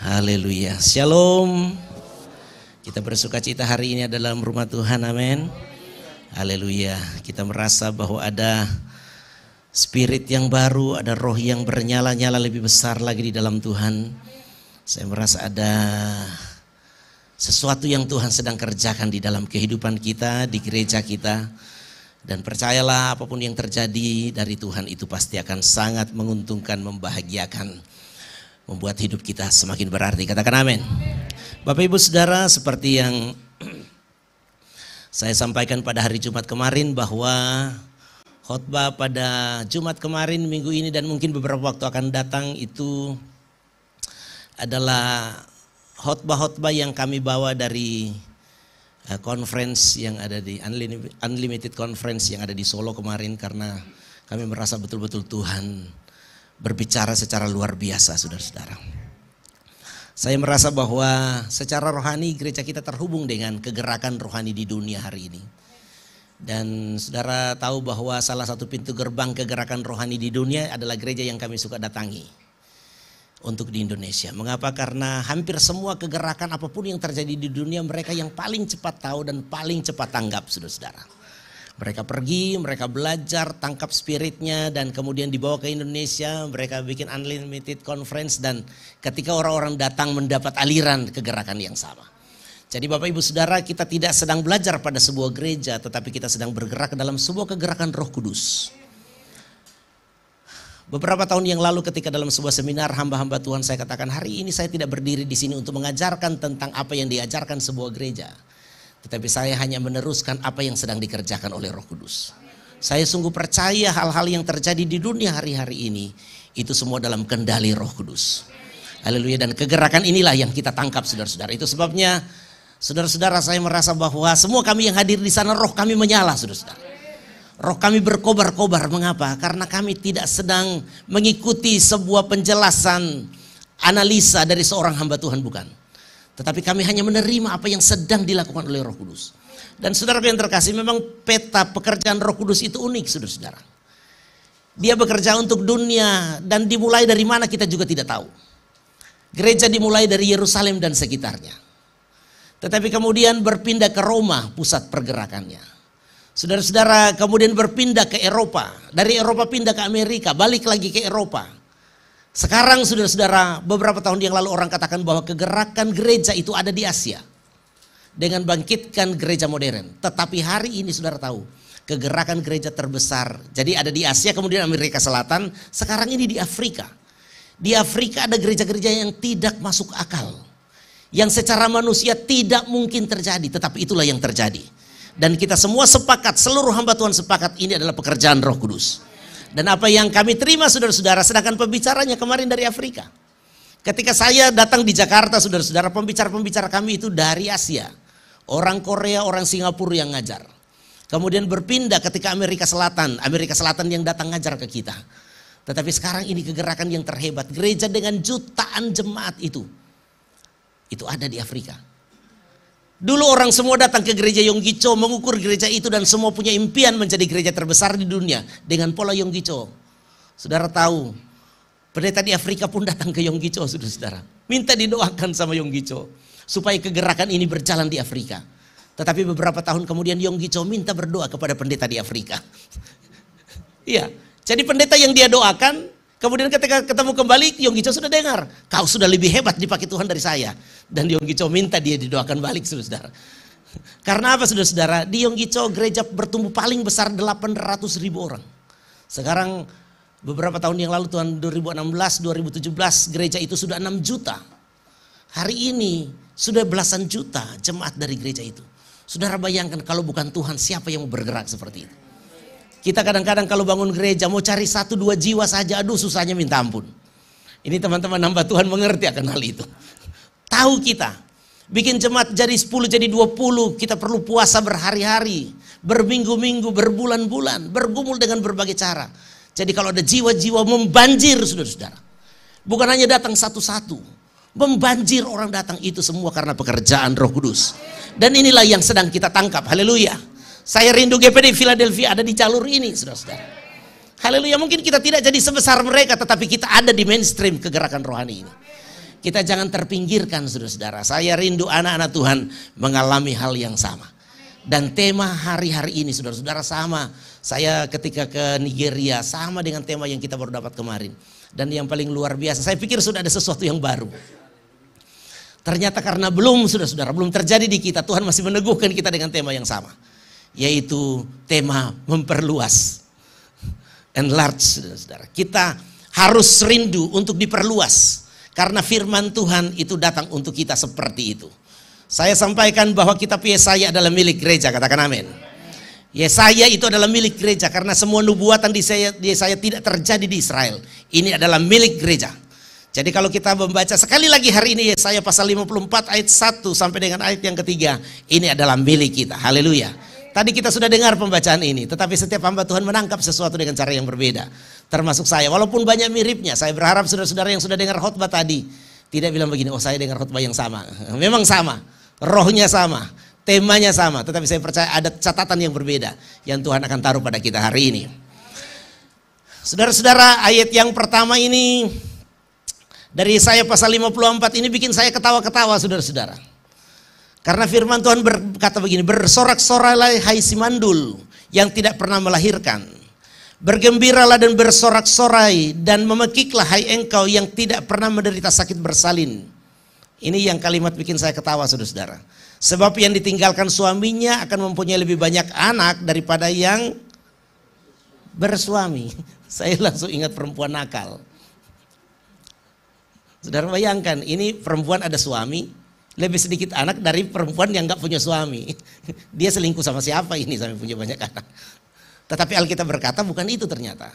Haleluya. Shalom. Kita bersuka cita hari ini dalam rumah Tuhan. Amin. Haleluya. Kita merasa bahwa ada spirit yang baru, ada roh yang bernyala-nyala lebih besar lagi di dalam Tuhan. Saya merasa ada sesuatu yang Tuhan sedang kerjakan di dalam kehidupan kita, di gereja kita. Dan percayalah apapun yang terjadi dari Tuhan itu pasti akan sangat menguntungkan, membahagiakan membuat hidup kita semakin berarti. Katakan amin. Bapak Ibu Saudara, seperti yang saya sampaikan pada hari Jumat kemarin bahwa khotbah pada Jumat kemarin, minggu ini dan mungkin beberapa waktu akan datang itu adalah khotbah-khotbah yang kami bawa dari eh, conference yang ada di Unlimited Conference yang ada di Solo kemarin karena kami merasa betul-betul Tuhan berbicara secara luar biasa saudara-saudara. Saya merasa bahwa secara rohani gereja kita terhubung dengan kegerakan rohani di dunia hari ini. Dan saudara tahu bahwa salah satu pintu gerbang kegerakan rohani di dunia adalah gereja yang kami suka datangi untuk di Indonesia. Mengapa? Karena hampir semua kegerakan apapun yang terjadi di dunia mereka yang paling cepat tahu dan paling cepat tanggap saudara-saudara. Mereka pergi, mereka belajar, tangkap spiritnya dan kemudian dibawa ke Indonesia. Mereka bikin unlimited conference dan ketika orang-orang datang mendapat aliran kegerakan yang sama. Jadi Bapak Ibu Saudara kita tidak sedang belajar pada sebuah gereja tetapi kita sedang bergerak dalam sebuah kegerakan roh kudus. Beberapa tahun yang lalu ketika dalam sebuah seminar hamba-hamba Tuhan saya katakan hari ini saya tidak berdiri di sini untuk mengajarkan tentang apa yang diajarkan sebuah gereja. Tetapi saya hanya meneruskan apa yang sedang dikerjakan oleh Roh Kudus. Saya sungguh percaya hal-hal yang terjadi di dunia hari-hari ini itu semua dalam kendali Roh Kudus. Haleluya dan kegerakan inilah yang kita tangkap saudara-saudara. Itu sebabnya saudara-saudara saya merasa bahwa semua kami yang hadir di sana roh kami menyala saudara-saudara. Roh kami berkobar-kobar. Mengapa? Karena kami tidak sedang mengikuti sebuah penjelasan analisa dari seorang hamba Tuhan bukan. Tetapi kami hanya menerima apa yang sedang dilakukan oleh Roh Kudus. Dan saudara yang terkasih, memang peta pekerjaan Roh Kudus itu unik, saudara-saudara. Dia bekerja untuk dunia dan dimulai dari mana kita juga tidak tahu. Gereja dimulai dari Yerusalem dan sekitarnya. Tetapi kemudian berpindah ke Roma pusat pergerakannya. Saudara-saudara kemudian berpindah ke Eropa. Dari Eropa pindah ke Amerika, balik lagi ke Eropa. Sekarang saudara-saudara, beberapa tahun yang lalu orang katakan bahwa kegerakan gereja itu ada di Asia. Dengan bangkitkan gereja modern. Tetapi hari ini saudara tahu, kegerakan gereja terbesar. Jadi ada di Asia, kemudian Amerika Selatan, sekarang ini di Afrika. Di Afrika ada gereja-gereja yang tidak masuk akal. Yang secara manusia tidak mungkin terjadi, tetapi itulah yang terjadi dan kita semua sepakat, seluruh hamba Tuhan sepakat ini adalah pekerjaan Roh Kudus. Dan apa yang kami terima saudara-saudara, sedangkan pembicaranya kemarin dari Afrika. Ketika saya datang di Jakarta saudara-saudara, pembicara-pembicara kami itu dari Asia. Orang Korea, orang Singapura yang ngajar. Kemudian berpindah ketika Amerika Selatan, Amerika Selatan yang datang ngajar ke kita. Tetapi sekarang ini kegerakan yang terhebat, gereja dengan jutaan jemaat itu. Itu ada di Afrika. Dulu orang semua datang ke gereja Yonggicho mengukur gereja itu dan semua punya impian menjadi gereja terbesar di dunia dengan pola Yonggicho. Saudara tahu, pendeta di Afrika pun datang ke Yonggicho, saudara-saudara. Minta didoakan sama Yonggicho supaya kegerakan ini berjalan di Afrika. Tetapi beberapa tahun kemudian Yonggicho minta berdoa kepada pendeta di Afrika. Iya, jadi pendeta yang dia doakan Kemudian ketika ketemu kembali, Yong Cho sudah dengar. Kau sudah lebih hebat dipakai Tuhan dari saya. Dan Yong Cho minta dia didoakan balik, saudara-saudara. Karena apa, saudara-saudara? Di Yonggi Cho gereja bertumbuh paling besar 800 ribu orang. Sekarang beberapa tahun yang lalu, tahun 2016, 2017, gereja itu sudah 6 juta. Hari ini sudah belasan juta jemaat dari gereja itu. Saudara bayangkan kalau bukan Tuhan siapa yang bergerak seperti itu. Kita kadang-kadang kalau bangun gereja mau cari satu dua jiwa saja, aduh susahnya minta ampun. Ini teman-teman hamba Tuhan mengerti akan hal itu. Tahu kita. Bikin jemaat jadi 10 jadi 20, kita perlu puasa berhari-hari, berminggu-minggu, berbulan-bulan, bergumul dengan berbagai cara. Jadi kalau ada jiwa-jiwa membanjir saudara-saudara. Bukan hanya datang satu-satu. Membanjir orang datang itu semua karena pekerjaan roh kudus. Dan inilah yang sedang kita tangkap. Haleluya. Saya rindu GPD Philadelphia ada di jalur ini, saudara-saudara. Haleluya, mungkin kita tidak jadi sebesar mereka, tetapi kita ada di mainstream kegerakan rohani ini. Kita jangan terpinggirkan, saudara-saudara. Saya rindu anak-anak Tuhan mengalami hal yang sama. Dan tema hari-hari ini, saudara-saudara, sama. Saya ketika ke Nigeria, sama dengan tema yang kita baru dapat kemarin. Dan yang paling luar biasa, saya pikir sudah ada sesuatu yang baru. Ternyata karena belum, saudara-saudara, belum terjadi di kita, Tuhan masih meneguhkan kita dengan tema yang sama yaitu tema memperluas. Enlarge, saudara. Kita harus rindu untuk diperluas. Karena firman Tuhan itu datang untuk kita seperti itu. Saya sampaikan bahwa kitab Yesaya adalah milik gereja, katakan amin. Yesaya itu adalah milik gereja karena semua nubuatan di saya di Yesaya tidak terjadi di Israel. Ini adalah milik gereja. Jadi kalau kita membaca sekali lagi hari ini Yesaya pasal 54 ayat 1 sampai dengan ayat yang ketiga, ini adalah milik kita. Haleluya. Tadi kita sudah dengar pembacaan ini, tetapi setiap hamba Tuhan menangkap sesuatu dengan cara yang berbeda. Termasuk saya, walaupun banyak miripnya, saya berharap saudara-saudara yang sudah dengar khotbah tadi tidak bilang begini, oh saya dengar khotbah yang sama. Memang sama, rohnya sama, temanya sama, tetapi saya percaya ada catatan yang berbeda yang Tuhan akan taruh pada kita hari ini. Saudara-saudara, ayat yang pertama ini dari saya pasal 54 ini bikin saya ketawa-ketawa saudara-saudara. Karena firman Tuhan berkata begini, bersorak-sorailah hai si mandul yang tidak pernah melahirkan. Bergembiralah dan bersorak-sorai dan memekiklah hai engkau yang tidak pernah menderita sakit bersalin. Ini yang kalimat bikin saya ketawa saudara-saudara. Sebab yang ditinggalkan suaminya akan mempunyai lebih banyak anak daripada yang bersuami. Saya langsung ingat perempuan nakal. Saudara bayangkan, ini perempuan ada suami, lebih sedikit anak dari perempuan yang nggak punya suami. Dia selingkuh sama siapa ini sampai punya banyak anak. Tetapi Alkitab berkata bukan itu ternyata.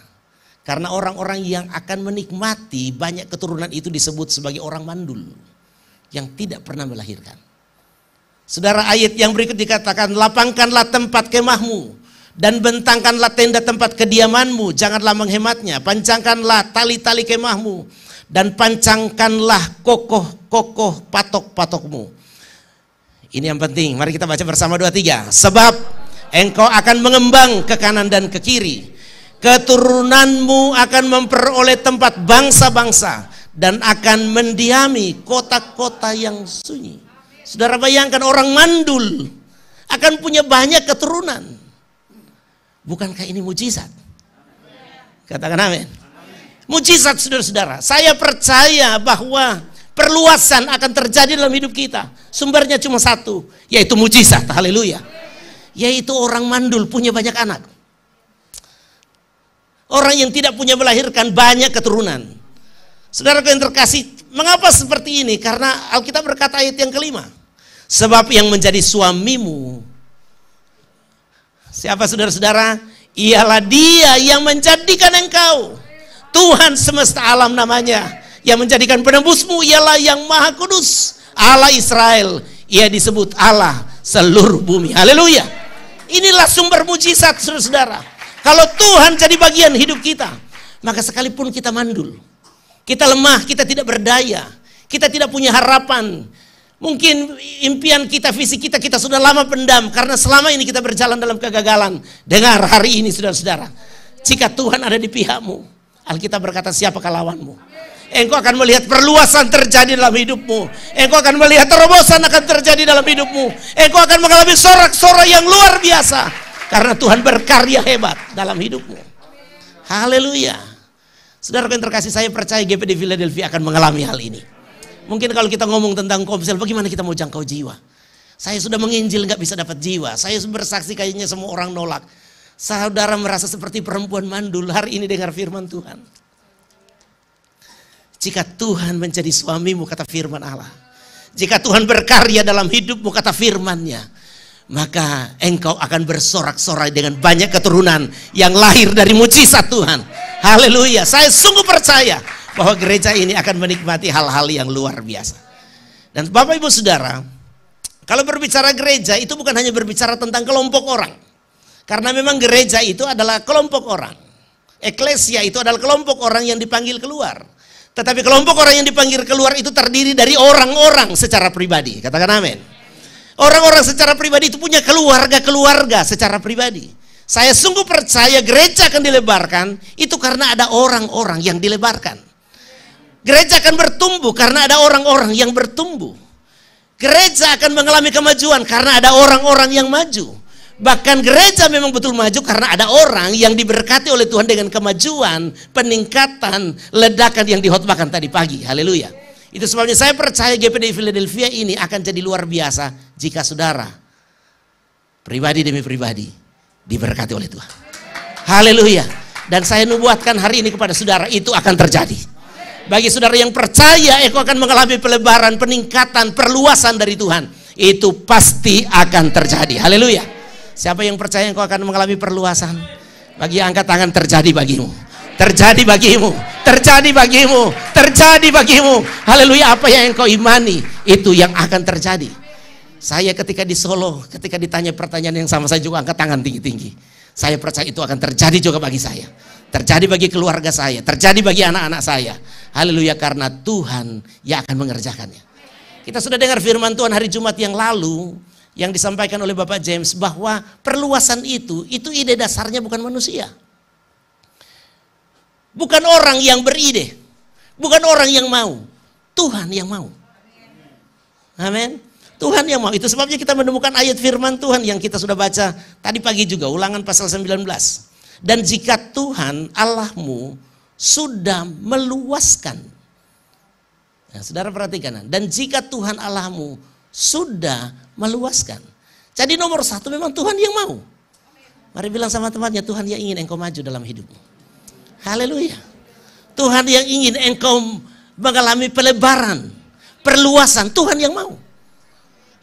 Karena orang-orang yang akan menikmati banyak keturunan itu disebut sebagai orang mandul. Yang tidak pernah melahirkan. Saudara ayat yang berikut dikatakan, lapangkanlah tempat kemahmu dan bentangkanlah tenda tempat kediamanmu, janganlah menghematnya, panjangkanlah tali-tali kemahmu dan pancangkanlah kokoh-kokoh patok-patokmu. Ini yang penting. Mari kita baca bersama dua tiga. Sebab engkau akan mengembang ke kanan dan ke kiri. Keturunanmu akan memperoleh tempat bangsa-bangsa dan akan mendiami kota-kota yang sunyi. Saudara bayangkan orang mandul akan punya banyak keturunan. Bukankah ini mujizat? Katakan amin. Mujizat saudara-saudara. Saya percaya bahwa perluasan akan terjadi dalam hidup kita. Sumbernya cuma satu, yaitu mujizat. Haleluya. Yaitu orang mandul punya banyak anak. Orang yang tidak punya melahirkan banyak keturunan. Saudara yang terkasih, mengapa seperti ini? Karena Alkitab berkata ayat yang kelima. Sebab yang menjadi suamimu Siapa saudara-saudara? Ialah dia yang menjadikan engkau Tuhan semesta alam namanya. Yang menjadikan penebusmu ialah yang maha kudus. Allah Israel. Ia disebut Allah seluruh bumi. Haleluya. Inilah sumber mujizat saudara-saudara. Kalau Tuhan jadi bagian hidup kita. Maka sekalipun kita mandul. Kita lemah, kita tidak berdaya. Kita tidak punya harapan. Mungkin impian kita, visi kita, kita sudah lama pendam karena selama ini kita berjalan dalam kegagalan. Dengar hari ini, saudara-saudara, jika Tuhan ada di pihakmu, Alkitab berkata, siapa lawanmu? Engkau akan melihat perluasan terjadi dalam hidupmu. Engkau akan melihat terobosan akan terjadi dalam hidupmu. Engkau akan mengalami sorak-sorai yang luar biasa. Karena Tuhan berkarya hebat dalam hidupmu. Haleluya. Saudara yang terkasih saya percaya GPD Philadelphia akan mengalami hal ini. Mungkin kalau kita ngomong tentang komsel, bagaimana kita mau jangkau jiwa? Saya sudah menginjil nggak bisa dapat jiwa. Saya bersaksi kayaknya semua orang nolak. Saudara merasa seperti perempuan mandul hari ini dengar firman Tuhan. Jika Tuhan menjadi suamimu kata firman Allah. Jika Tuhan berkarya dalam hidupmu kata firmannya. Maka engkau akan bersorak-sorai dengan banyak keturunan yang lahir dari mujizat Tuhan. Haleluya. Saya sungguh percaya bahwa gereja ini akan menikmati hal-hal yang luar biasa. Dan Bapak Ibu Saudara, kalau berbicara gereja itu bukan hanya berbicara tentang kelompok orang. Karena memang gereja itu adalah kelompok orang. Eklesia itu adalah kelompok orang yang dipanggil keluar. Tetapi kelompok orang yang dipanggil keluar itu terdiri dari orang-orang secara pribadi. Katakan amin. Orang-orang secara pribadi itu punya keluarga-keluarga secara pribadi. Saya sungguh percaya gereja akan dilebarkan itu karena ada orang-orang yang dilebarkan. Gereja akan bertumbuh karena ada orang-orang yang bertumbuh. Gereja akan mengalami kemajuan karena ada orang-orang yang maju. Bahkan gereja memang betul maju karena ada orang yang diberkati oleh Tuhan dengan kemajuan, peningkatan, ledakan yang dihotbahkan tadi pagi. Haleluya. Itu sebabnya saya percaya GPD Philadelphia ini akan jadi luar biasa jika saudara pribadi demi pribadi diberkati oleh Tuhan. Haleluya. Dan saya nubuatkan hari ini kepada saudara itu akan terjadi. Bagi saudara yang percaya, Eko akan mengalami pelebaran, peningkatan, perluasan dari Tuhan. Itu pasti akan terjadi. Haleluya. Siapa yang percaya engkau akan mengalami perluasan? Bagi angkat tangan terjadi bagimu. Terjadi bagimu, terjadi bagimu, terjadi bagimu. Haleluya, apa yang engkau imani itu yang akan terjadi. Saya ketika di Solo, ketika ditanya pertanyaan yang sama saya juga angkat tangan tinggi-tinggi. Saya percaya itu akan terjadi juga bagi saya. Terjadi bagi keluarga saya, terjadi bagi anak-anak saya. Haleluya karena Tuhan yang akan mengerjakannya. Kita sudah dengar firman Tuhan hari Jumat yang lalu, yang disampaikan oleh Bapak James bahwa perluasan itu itu ide dasarnya bukan manusia. Bukan orang yang beride, bukan orang yang mau, Tuhan yang mau. Amin. Tuhan yang mau. Itu sebabnya kita menemukan ayat firman Tuhan yang kita sudah baca tadi pagi juga, ulangan pasal 19. Dan jika Tuhan Allahmu sudah meluaskan. Nah, saudara perhatikan. Dan jika Tuhan Allahmu sudah meluaskan. Jadi nomor satu memang Tuhan yang mau. Mari bilang sama temannya, Tuhan yang ingin engkau maju dalam hidupmu. Haleluya. Tuhan yang ingin engkau mengalami pelebaran, perluasan. Tuhan yang mau.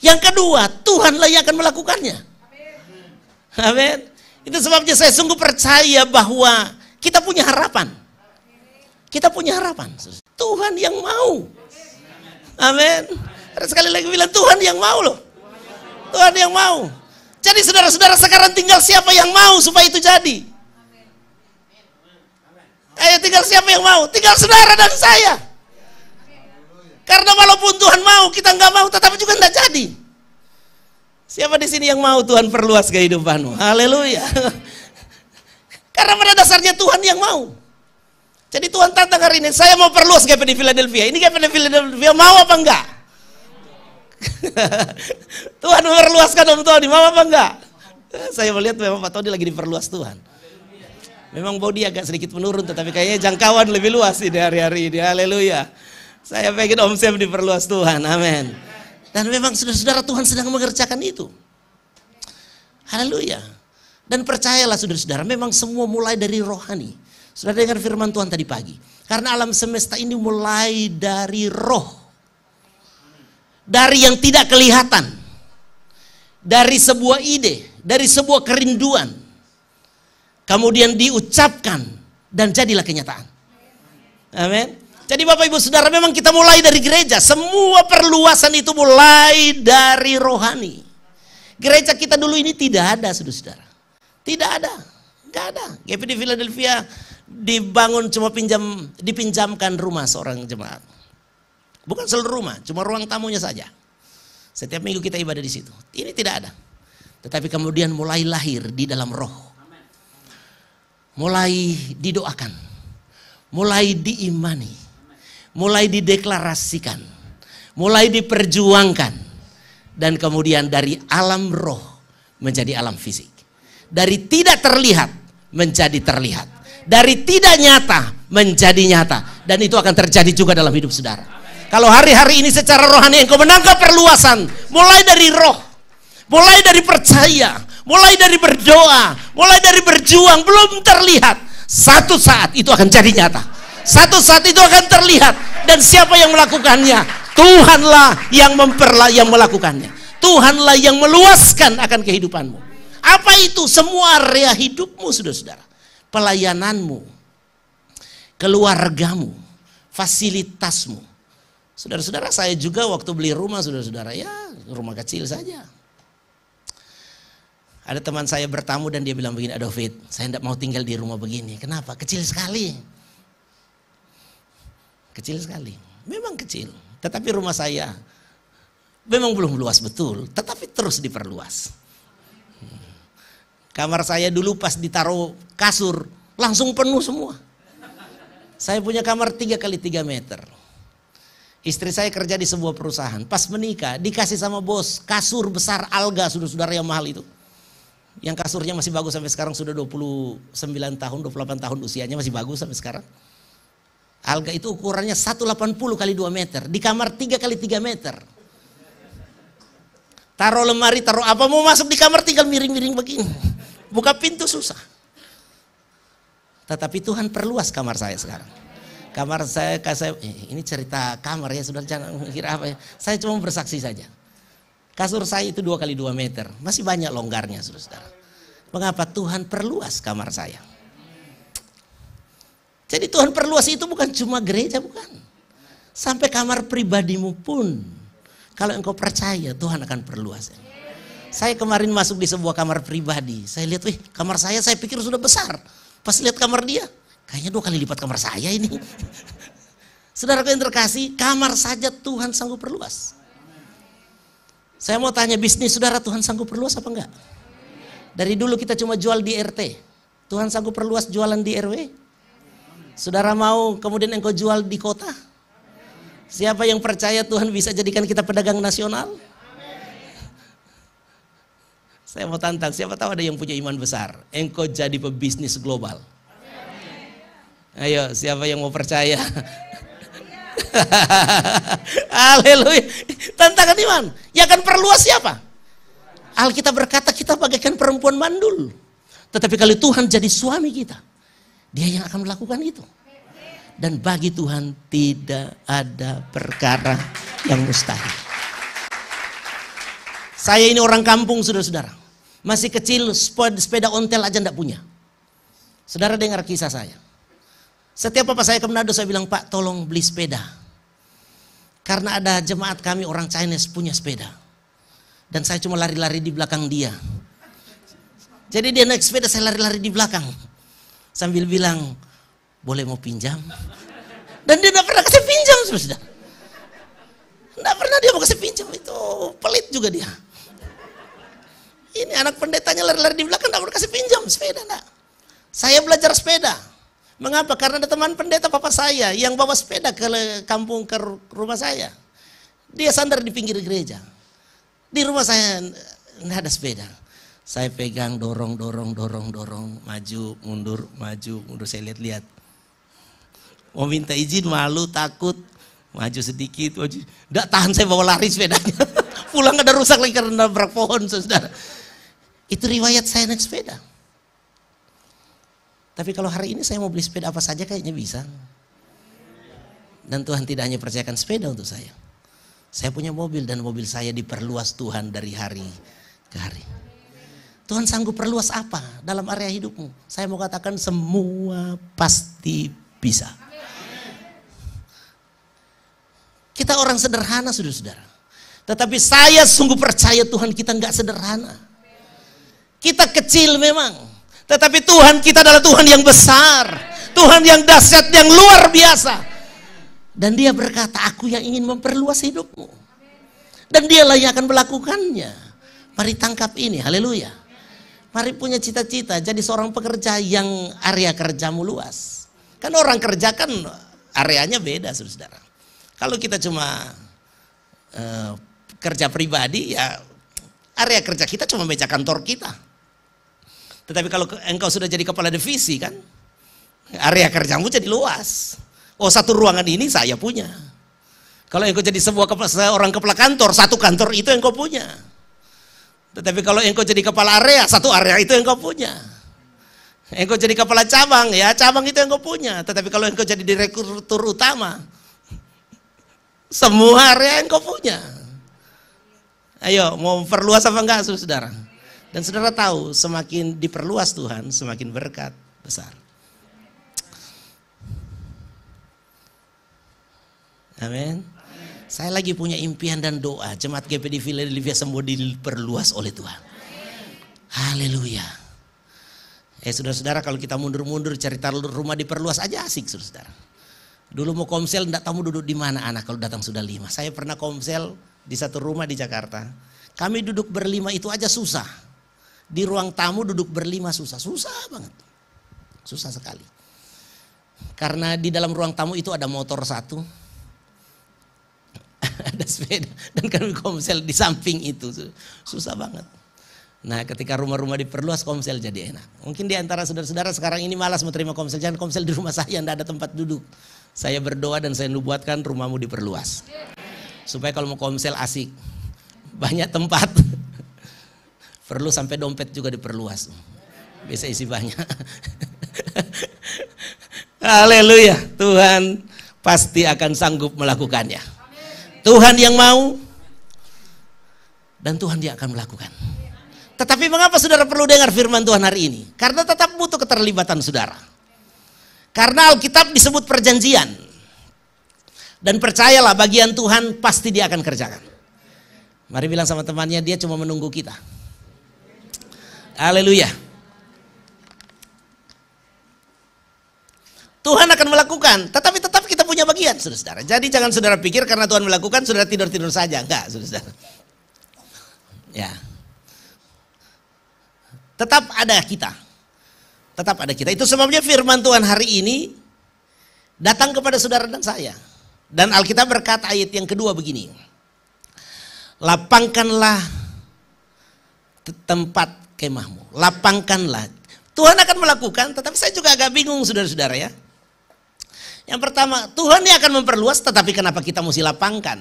Yang kedua, Tuhanlah yang akan melakukannya. Amin. Itu sebabnya saya sungguh percaya bahwa kita punya harapan. Kita punya harapan. Tuhan yang mau. Amin. Sekali lagi bilang Tuhan yang mau loh. Tuhan yang mau. Jadi saudara-saudara sekarang tinggal siapa yang mau supaya itu jadi. Ayo tinggal siapa yang mau? Tinggal saudara dan saya. Karena walaupun Tuhan mau, kita nggak mau, tetapi juga nggak jadi. Siapa di sini yang mau Tuhan perluas kehidupanmu? Haleluya. Karena pada dasarnya Tuhan yang mau. Jadi Tuhan tantang hari ini, saya mau perluas GPD Philadelphia. Ini GPD Philadelphia mau apa enggak? Tuhan memperluaskan Om Tony, mau apa enggak? Saya melihat memang Pak Tony lagi diperluas Tuhan. Memang body agak sedikit menurun, tetapi kayaknya jangkauan lebih luas di hari-hari ini. Haleluya. Saya pengen Om Sam diperluas Tuhan. Amin. Dan memang saudara-saudara Tuhan sedang mengerjakan itu. Haleluya. Dan percayalah saudara-saudara, memang semua mulai dari rohani. Sudah dengar firman Tuhan tadi pagi. Karena alam semesta ini mulai dari roh dari yang tidak kelihatan, dari sebuah ide, dari sebuah kerinduan, kemudian diucapkan dan jadilah kenyataan. Amin. Jadi Bapak Ibu Saudara memang kita mulai dari gereja. Semua perluasan itu mulai dari rohani. Gereja kita dulu ini tidak ada saudara-saudara. Tidak ada. nggak ada. GP di Philadelphia dibangun cuma pinjam dipinjamkan rumah seorang jemaat. Bukan seluruh rumah, cuma ruang tamunya saja. Setiap minggu kita ibadah di situ. Ini tidak ada. Tetapi kemudian mulai lahir di dalam roh. Mulai didoakan. Mulai diimani. Mulai dideklarasikan. Mulai diperjuangkan. Dan kemudian dari alam roh menjadi alam fisik. Dari tidak terlihat menjadi terlihat. Dari tidak nyata menjadi nyata. Dan itu akan terjadi juga dalam hidup saudara. Kalau hari-hari ini secara rohani engkau menangkap perluasan, mulai dari roh, mulai dari percaya, mulai dari berdoa, mulai dari berjuang, belum terlihat. Satu saat itu akan jadi nyata. Satu saat itu akan terlihat dan siapa yang melakukannya? Tuhanlah yang memperla yang melakukannya. Tuhanlah yang meluaskan akan kehidupanmu. Apa itu semua area hidupmu, Saudara-saudara? Pelayananmu, keluargamu, fasilitasmu, Saudara-saudara saya juga waktu beli rumah saudara-saudara ya rumah kecil saja. Ada teman saya bertamu dan dia bilang begini, Adovid, saya tidak mau tinggal di rumah begini. Kenapa? Kecil sekali. Kecil sekali. Memang kecil. Tetapi rumah saya memang belum luas betul. Tetapi terus diperluas. Kamar saya dulu pas ditaruh kasur, langsung penuh semua. Saya punya kamar 3 kali 3 meter. Istri saya kerja di sebuah perusahaan. Pas menikah dikasih sama bos kasur besar alga sudah saudara yang mahal itu. Yang kasurnya masih bagus sampai sekarang sudah 29 tahun, 28 tahun usianya masih bagus sampai sekarang. Alga itu ukurannya 180 kali 2 meter. Di kamar 3 kali 3 meter. Taruh lemari, taruh apa mau masuk di kamar tinggal miring-miring begini. Buka pintu susah. Tetapi Tuhan perluas kamar saya sekarang kamar saya, kasih eh, ini cerita kamar ya sudah jangan kira apa ya. Saya cuma bersaksi saja. Kasur saya itu dua kali dua meter, masih banyak longgarnya saudara. Mengapa Tuhan perluas kamar saya? Jadi Tuhan perluas itu bukan cuma gereja bukan. Sampai kamar pribadimu pun. Kalau engkau percaya Tuhan akan perluas. Saya kemarin masuk di sebuah kamar pribadi. Saya lihat, wih kamar saya saya pikir sudah besar. Pas lihat kamar dia, Kayaknya dua kali lipat kamar saya ini. Saudaraku yang terkasih, kamar saja Tuhan sanggup perluas. Saya mau tanya bisnis saudara, Tuhan sanggup perluas apa enggak? Dari dulu kita cuma jual di RT. Tuhan sanggup perluas jualan di RW. Saudara mau kemudian engkau jual di kota? Siapa yang percaya Tuhan bisa jadikan kita pedagang nasional? Saya mau tantang, siapa tahu ada yang punya iman besar. Engkau jadi pebisnis global. Ayo, siapa yang mau percaya? Haleluya. Tantangan iman. Yang akan perluas siapa? Alkitab berkata kita bagaikan perempuan mandul. Tetapi kalau Tuhan jadi suami kita, dia yang akan melakukan itu. Dan bagi Tuhan tidak ada perkara yang mustahil. Saya ini orang kampung saudara-saudara. Masih kecil sepeda ontel aja ndak punya. Saudara dengar kisah saya. Setiap apa saya ke Manado saya bilang, Pak tolong beli sepeda. Karena ada jemaat kami orang Chinese punya sepeda. Dan saya cuma lari-lari di belakang dia. Jadi dia naik sepeda, saya lari-lari di belakang. Sambil bilang, boleh mau pinjam? Dan dia tidak pernah kasih pinjam, sudah. Tidak pernah dia mau kasih pinjam, itu pelit juga dia. Ini anak pendetanya lari-lari di belakang, tidak pernah kasih pinjam sepeda. Enggak. Saya belajar sepeda. Mengapa? Karena ada teman pendeta papa saya yang bawa sepeda ke kampung ke rumah saya. Dia sandar di pinggir gereja. Di rumah saya nggak ada sepeda. Saya pegang dorong dorong dorong dorong maju mundur maju mundur saya lihat-lihat. Mau minta izin malu takut maju sedikit maju. Nggak tahan saya bawa lari sepedanya. Pulang ada rusak lagi karena nabrak pohon saudara. Itu riwayat saya naik sepeda. Tapi kalau hari ini saya mau beli sepeda apa saja kayaknya bisa. Dan Tuhan tidak hanya percayakan sepeda untuk saya. Saya punya mobil dan mobil saya diperluas Tuhan dari hari ke hari. Tuhan sanggup perluas apa dalam area hidupmu? Saya mau katakan semua pasti bisa. Kita orang sederhana saudara-saudara. Tetapi saya sungguh percaya Tuhan kita nggak sederhana. Kita kecil memang. Tetapi Tuhan kita adalah Tuhan yang besar. Tuhan yang dahsyat, yang luar biasa. Dan dia berkata, aku yang ingin memperluas hidupmu. Dan dialah yang akan melakukannya. Mari tangkap ini, haleluya. Mari punya cita-cita jadi seorang pekerja yang area kerjamu luas. Kan orang kerja kan areanya beda, saudara. Kalau kita cuma uh, kerja pribadi, ya area kerja kita cuma meja kantor kita tetapi kalau engkau sudah jadi kepala divisi kan, area kerjamu jadi luas. Oh satu ruangan ini saya punya. Kalau engkau jadi sebuah kepala, seorang kepala kantor, satu kantor itu yang kau punya. Tetapi kalau engkau jadi kepala area, satu area itu yang kau punya. Engkau jadi kepala cabang, ya cabang itu yang kau punya. Tetapi kalau engkau jadi direktur utama, semua area yang kau punya. Ayo, mau perluas apa enggak, saudara? Dan saudara tahu, semakin diperluas Tuhan, semakin berkat besar. Amin. Saya lagi punya impian dan doa jemaat GPD Philadelphia sembuh diperluas oleh Tuhan. Haleluya. Eh saudara-saudara kalau kita mundur-mundur cerita rumah diperluas aja asik saudara-saudara. Dulu mau komsel enggak tahu duduk di mana anak kalau datang sudah lima. Saya pernah komsel di satu rumah di Jakarta. Kami duduk berlima itu aja susah. Di ruang tamu duduk berlima susah, susah banget. Susah sekali. Karena di dalam ruang tamu itu ada motor satu, ada sepeda dan kami komsel di samping itu susah banget. Nah, ketika rumah-rumah diperluas komsel jadi enak. Mungkin di antara saudara-saudara sekarang ini malas menerima komsel, jangan komsel di rumah saya, tidak ada tempat duduk. Saya berdoa dan saya nubuatkan rumahmu diperluas. Supaya kalau mau komsel asik, banyak tempat. Perlu sampai dompet juga diperluas. Bisa isi banyak. Haleluya. Tuhan pasti akan sanggup melakukannya. Tuhan yang mau dan Tuhan dia akan melakukan. Tetapi mengapa saudara perlu dengar firman Tuhan hari ini? Karena tetap butuh keterlibatan saudara. Karena Alkitab disebut perjanjian. Dan percayalah bagian Tuhan pasti dia akan kerjakan. Mari bilang sama temannya dia cuma menunggu kita. Haleluya. Tuhan akan melakukan, tetapi tetap kita punya bagian, saudara-saudara. Jadi jangan saudara pikir karena Tuhan melakukan, saudara tidur-tidur saja. Enggak, saudara-saudara. Ya. Tetap ada kita. Tetap ada kita. Itu sebabnya firman Tuhan hari ini datang kepada saudara dan saya. Dan Alkitab berkata ayat yang kedua begini. Lapangkanlah tempat kemahmu. Lapangkanlah. Tuhan akan melakukan, tetapi saya juga agak bingung saudara-saudara ya. Yang pertama, Tuhan yang akan memperluas, tetapi kenapa kita mesti lapangkan?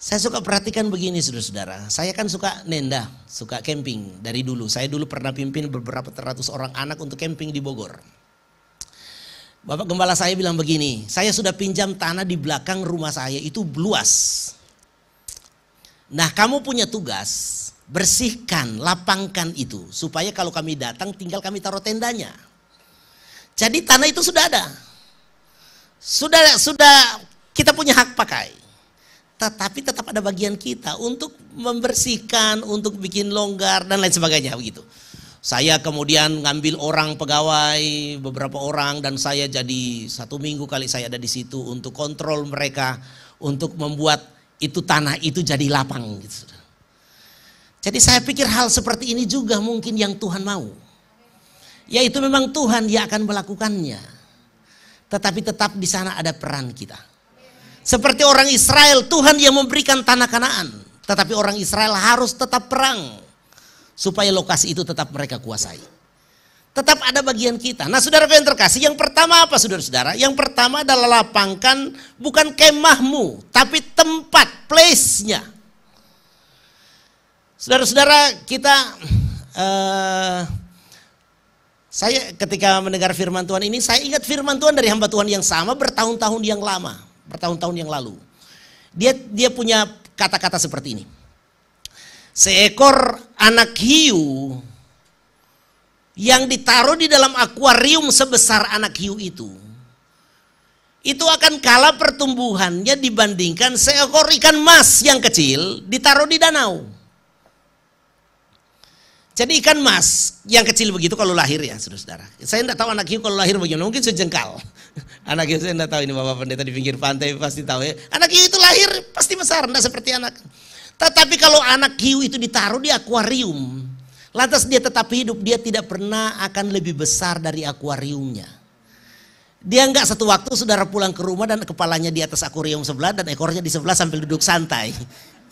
Saya suka perhatikan begini saudara-saudara, saya kan suka nenda, suka camping dari dulu. Saya dulu pernah pimpin beberapa ratus orang anak untuk camping di Bogor. Bapak Gembala saya bilang begini, saya sudah pinjam tanah di belakang rumah saya itu luas. Nah kamu punya tugas, bersihkan, lapangkan itu supaya kalau kami datang tinggal kami taruh tendanya. Jadi tanah itu sudah ada. Sudah sudah kita punya hak pakai. Tetapi tetap ada bagian kita untuk membersihkan, untuk bikin longgar dan lain sebagainya begitu. Saya kemudian ngambil orang pegawai, beberapa orang dan saya jadi satu minggu kali saya ada di situ untuk kontrol mereka untuk membuat itu tanah itu jadi lapang gitu. Jadi saya pikir hal seperti ini juga mungkin yang Tuhan mau. Yaitu memang Tuhan yang akan melakukannya. Tetapi tetap di sana ada peran kita. Seperti orang Israel, Tuhan yang memberikan tanah Kanaan. Tetapi orang Israel harus tetap perang. Supaya lokasi itu tetap mereka kuasai. Tetap ada bagian kita. Nah saudara yang terkasih, yang pertama apa saudara-saudara? Yang pertama adalah lapangkan bukan kemahmu, tapi tempat, place-nya Saudara-saudara, kita uh, saya ketika mendengar firman Tuhan ini, saya ingat firman Tuhan dari hamba Tuhan yang sama bertahun-tahun yang lama, bertahun-tahun yang lalu. Dia dia punya kata-kata seperti ini. Seekor anak hiu yang ditaruh di dalam akuarium sebesar anak hiu itu itu akan kalah pertumbuhannya dibandingkan seekor ikan mas yang kecil ditaruh di danau. Jadi ikan mas yang kecil begitu kalau lahir ya saudara-saudara. Saya tidak tahu anak hiu kalau lahir bagaimana, mungkin sejengkal. Anak hiu saya tidak tahu ini bapak pendeta di pinggir pantai pasti tahu ya. Anak hiu itu lahir pasti besar, tidak seperti anak. Tetapi kalau anak hiu itu ditaruh di akuarium, lantas dia tetap hidup, dia tidak pernah akan lebih besar dari akuariumnya. Dia nggak satu waktu saudara pulang ke rumah dan kepalanya di atas akuarium sebelah dan ekornya di sebelah sambil duduk santai.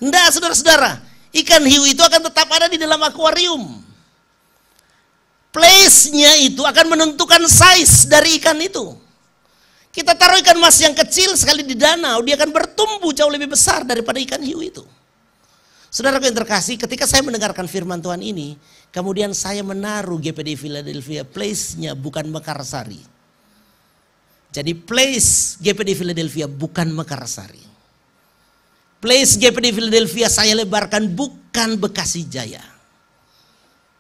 Enggak saudara-saudara. Ikan hiu itu akan tetap ada di dalam akuarium. Place-nya itu akan menentukan size dari ikan itu. Kita taruh ikan mas yang kecil sekali di danau, dia akan bertumbuh jauh lebih besar daripada ikan hiu itu. Saudara yang terkasih, ketika saya mendengarkan firman Tuhan ini, kemudian saya menaruh GPD Philadelphia place-nya bukan Mekarsari. Jadi place GPD Philadelphia bukan Mekarsari. Place GPD Philadelphia saya lebarkan bukan Bekasi Jaya.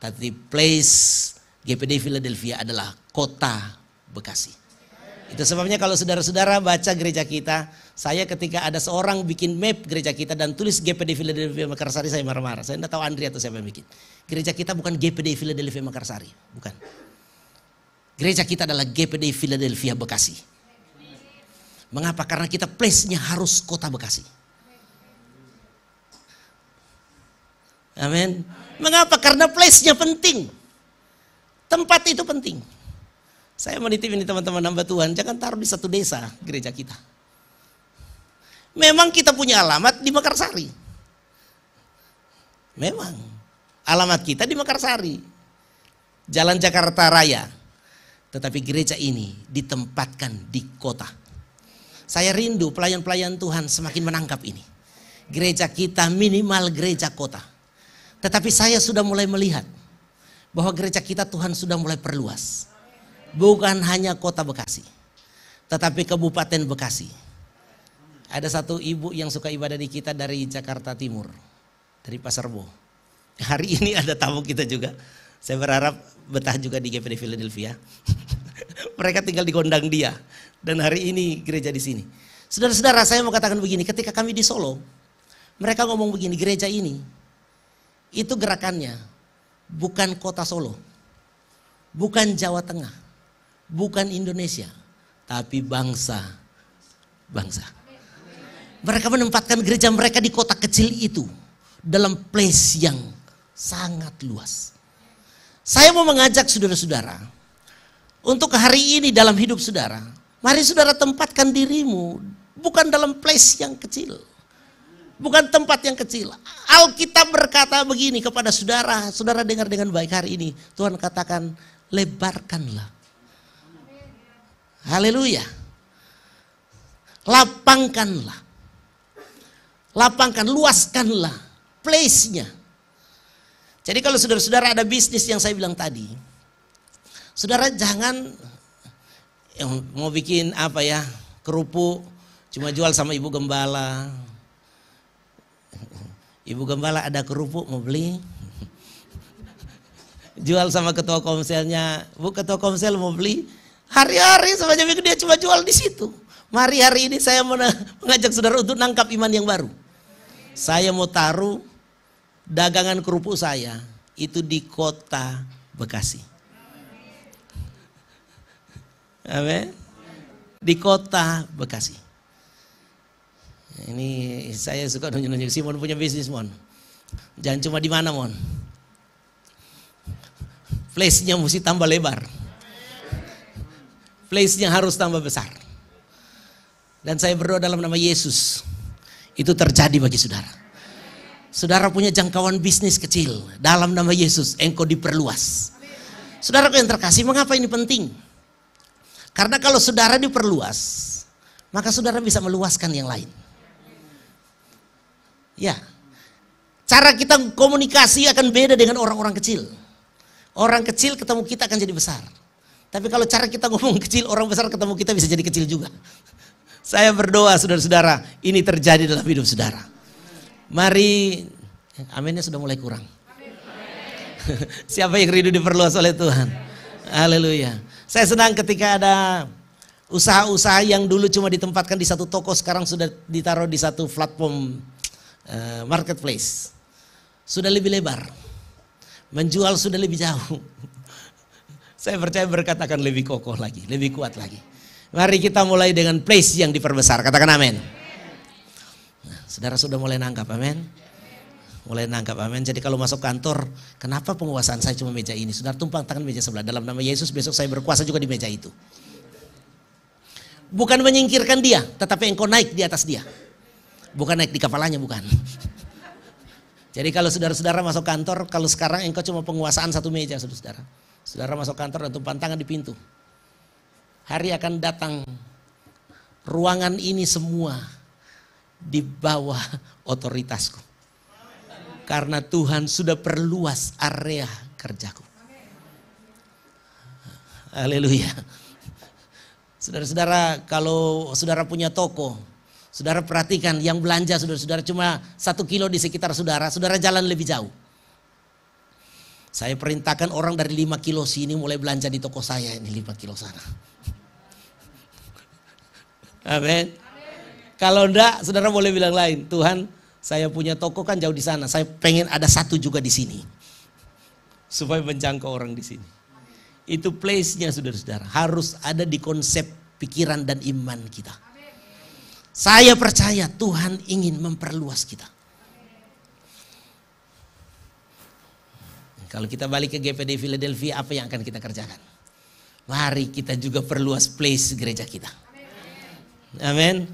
Tapi place GPD Philadelphia adalah kota Bekasi. Itu sebabnya kalau saudara-saudara baca gereja kita, saya ketika ada seorang bikin map gereja kita dan tulis GPD Philadelphia Makarsari saya marah-marah. Saya tidak tahu Andri atau siapa yang bikin. Gereja kita bukan GPD Philadelphia Makarsari, bukan. Gereja kita adalah GPD Philadelphia Bekasi. Mengapa? Karena kita place-nya harus kota Bekasi. Amin. Mengapa? Karena place-nya penting. Tempat itu penting. Saya mau ini teman-teman hamba Tuhan, jangan taruh di satu desa gereja kita. Memang kita punya alamat di Mekarsari. Memang. Alamat kita di Mekarsari. Jalan Jakarta Raya. Tetapi gereja ini ditempatkan di kota. Saya rindu pelayan-pelayan Tuhan semakin menangkap ini. Gereja kita minimal gereja kota tetapi saya sudah mulai melihat bahwa gereja kita Tuhan sudah mulai perluas. Bukan hanya kota Bekasi, tetapi Kabupaten Bekasi. Ada satu ibu yang suka ibadah di kita dari Jakarta Timur, dari Pasarbo. Hari ini ada tamu kita juga. Saya berharap betah juga di GPD Philadelphia. Mereka tinggal di kondang dia. Dan hari ini gereja di sini. Saudara-saudara saya mau katakan begini, ketika kami di Solo, mereka ngomong begini, gereja ini itu gerakannya. Bukan kota Solo. Bukan Jawa Tengah. Bukan Indonesia. Tapi bangsa. Bangsa. Mereka menempatkan gereja mereka di kota kecil itu. Dalam place yang sangat luas. Saya mau mengajak saudara-saudara. Untuk hari ini dalam hidup saudara. Mari saudara tempatkan dirimu. Bukan dalam place yang kecil bukan tempat yang kecil. Alkitab berkata begini kepada saudara, saudara dengar dengan baik hari ini. Tuhan katakan, lebarkanlah. Haleluya. Lapangkanlah. Lapangkan, luaskanlah place-nya. Jadi kalau saudara-saudara ada bisnis yang saya bilang tadi, saudara jangan eh, mau bikin apa ya kerupuk cuma jual sama ibu gembala Ibu Gembala ada kerupuk mau beli? jual sama ketua komselnya. Bu ketua komsel mau beli? Hari-hari sepanjang minggu dia cuma jual di situ. Mari hari ini saya mau mengajak saudara untuk nangkap iman yang baru. Saya mau taruh dagangan kerupuk saya itu di kota Bekasi. Amin. Di kota Bekasi. Ini saya suka nunjuk-nunjuk Simon punya bisnis Mon. Jangan cuma di mana Mon. Place-nya mesti tambah lebar. Place-nya harus tambah besar. Dan saya berdoa dalam nama Yesus. Itu terjadi bagi saudara. Saudara punya jangkauan bisnis kecil. Dalam nama Yesus engkau diperluas. Saudara yang terkasih mengapa ini penting? Karena kalau saudara diperluas, maka saudara bisa meluaskan yang lain. Ya. Cara kita komunikasi akan beda dengan orang-orang kecil. Orang kecil ketemu kita akan jadi besar. Tapi kalau cara kita ngomong kecil, orang besar ketemu kita bisa jadi kecil juga. Saya berdoa saudara-saudara, ini terjadi dalam hidup saudara. Mari, aminnya sudah mulai kurang. Siapa yang rindu diperluas oleh Tuhan? Haleluya. Saya senang ketika ada usaha-usaha yang dulu cuma ditempatkan di satu toko, sekarang sudah ditaruh di satu platform Eh, marketplace. Sudah lebih lebar. Menjual sudah lebih jauh. Saya percaya berkat akan lebih kokoh lagi, lebih kuat lagi. Mari kita mulai dengan place yang diperbesar. Katakan amin. Nah, saudara sudah mulai nangkap, amin. Mulai nangkap, amin. Jadi kalau masuk kantor, kenapa penguasaan saya cuma meja ini? Saudara tumpang tangan meja sebelah. Dalam nama Yesus besok saya berkuasa juga di meja itu. Bukan menyingkirkan dia, tetapi engkau naik di atas dia. Bukan naik di kepalanya, bukan. Jadi kalau saudara-saudara masuk kantor, kalau sekarang engkau cuma penguasaan satu meja, saudara-saudara. Saudara masuk kantor dan tumpang tangan di pintu. Hari akan datang ruangan ini semua di bawah otoritasku. Karena Tuhan sudah perluas area kerjaku. Haleluya. Saudara-saudara, kalau saudara punya toko, Saudara perhatikan yang belanja saudara-saudara cuma satu kilo di sekitar saudara, saudara jalan lebih jauh. Saya perintahkan orang dari lima kilo sini mulai belanja di toko saya ini lima kilo sana. Amin. Kalau enggak, saudara boleh bilang lain. Tuhan, saya punya toko kan jauh di sana. Saya pengen ada satu juga di sini. Supaya menjangkau orang di sini. Itu place-nya saudara-saudara. Harus ada di konsep pikiran dan iman kita. Saya percaya Tuhan ingin memperluas kita. Kalau kita balik ke GPD Philadelphia, apa yang akan kita kerjakan? Mari kita juga perluas place gereja kita. Amin.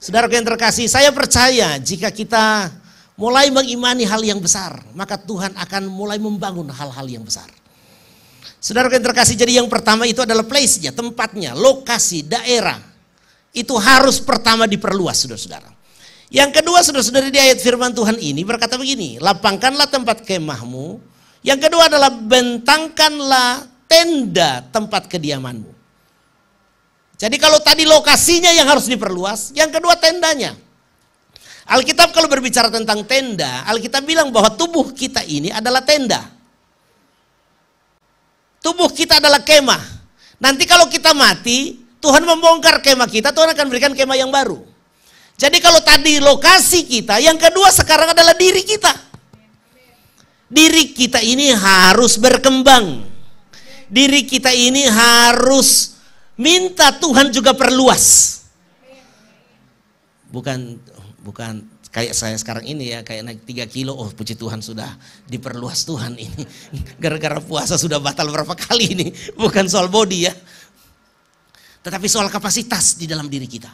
Saudara yang terkasih, saya percaya jika kita mulai mengimani hal yang besar, maka Tuhan akan mulai membangun hal-hal yang besar. Saudara yang terkasih, jadi yang pertama itu adalah place-nya, tempatnya, lokasi, daerah. Itu harus pertama diperluas, saudara-saudara. Yang kedua, saudara-saudara di ayat firman Tuhan ini berkata begini, lapangkanlah tempat kemahmu. Yang kedua adalah bentangkanlah tenda tempat kediamanmu. Jadi kalau tadi lokasinya yang harus diperluas, yang kedua tendanya. Alkitab kalau berbicara tentang tenda, Alkitab bilang bahwa tubuh kita ini adalah tenda. Tubuh kita adalah kemah. Nanti kalau kita mati, Tuhan membongkar kemah kita, Tuhan akan berikan kemah yang baru. Jadi kalau tadi lokasi kita, yang kedua sekarang adalah diri kita. Diri kita ini harus berkembang. Diri kita ini harus minta Tuhan juga perluas. Bukan bukan kayak saya sekarang ini ya, kayak naik 3 kilo, oh puji Tuhan sudah diperluas Tuhan ini. Gara-gara puasa sudah batal berapa kali ini, bukan soal body ya tetapi soal kapasitas di dalam diri kita.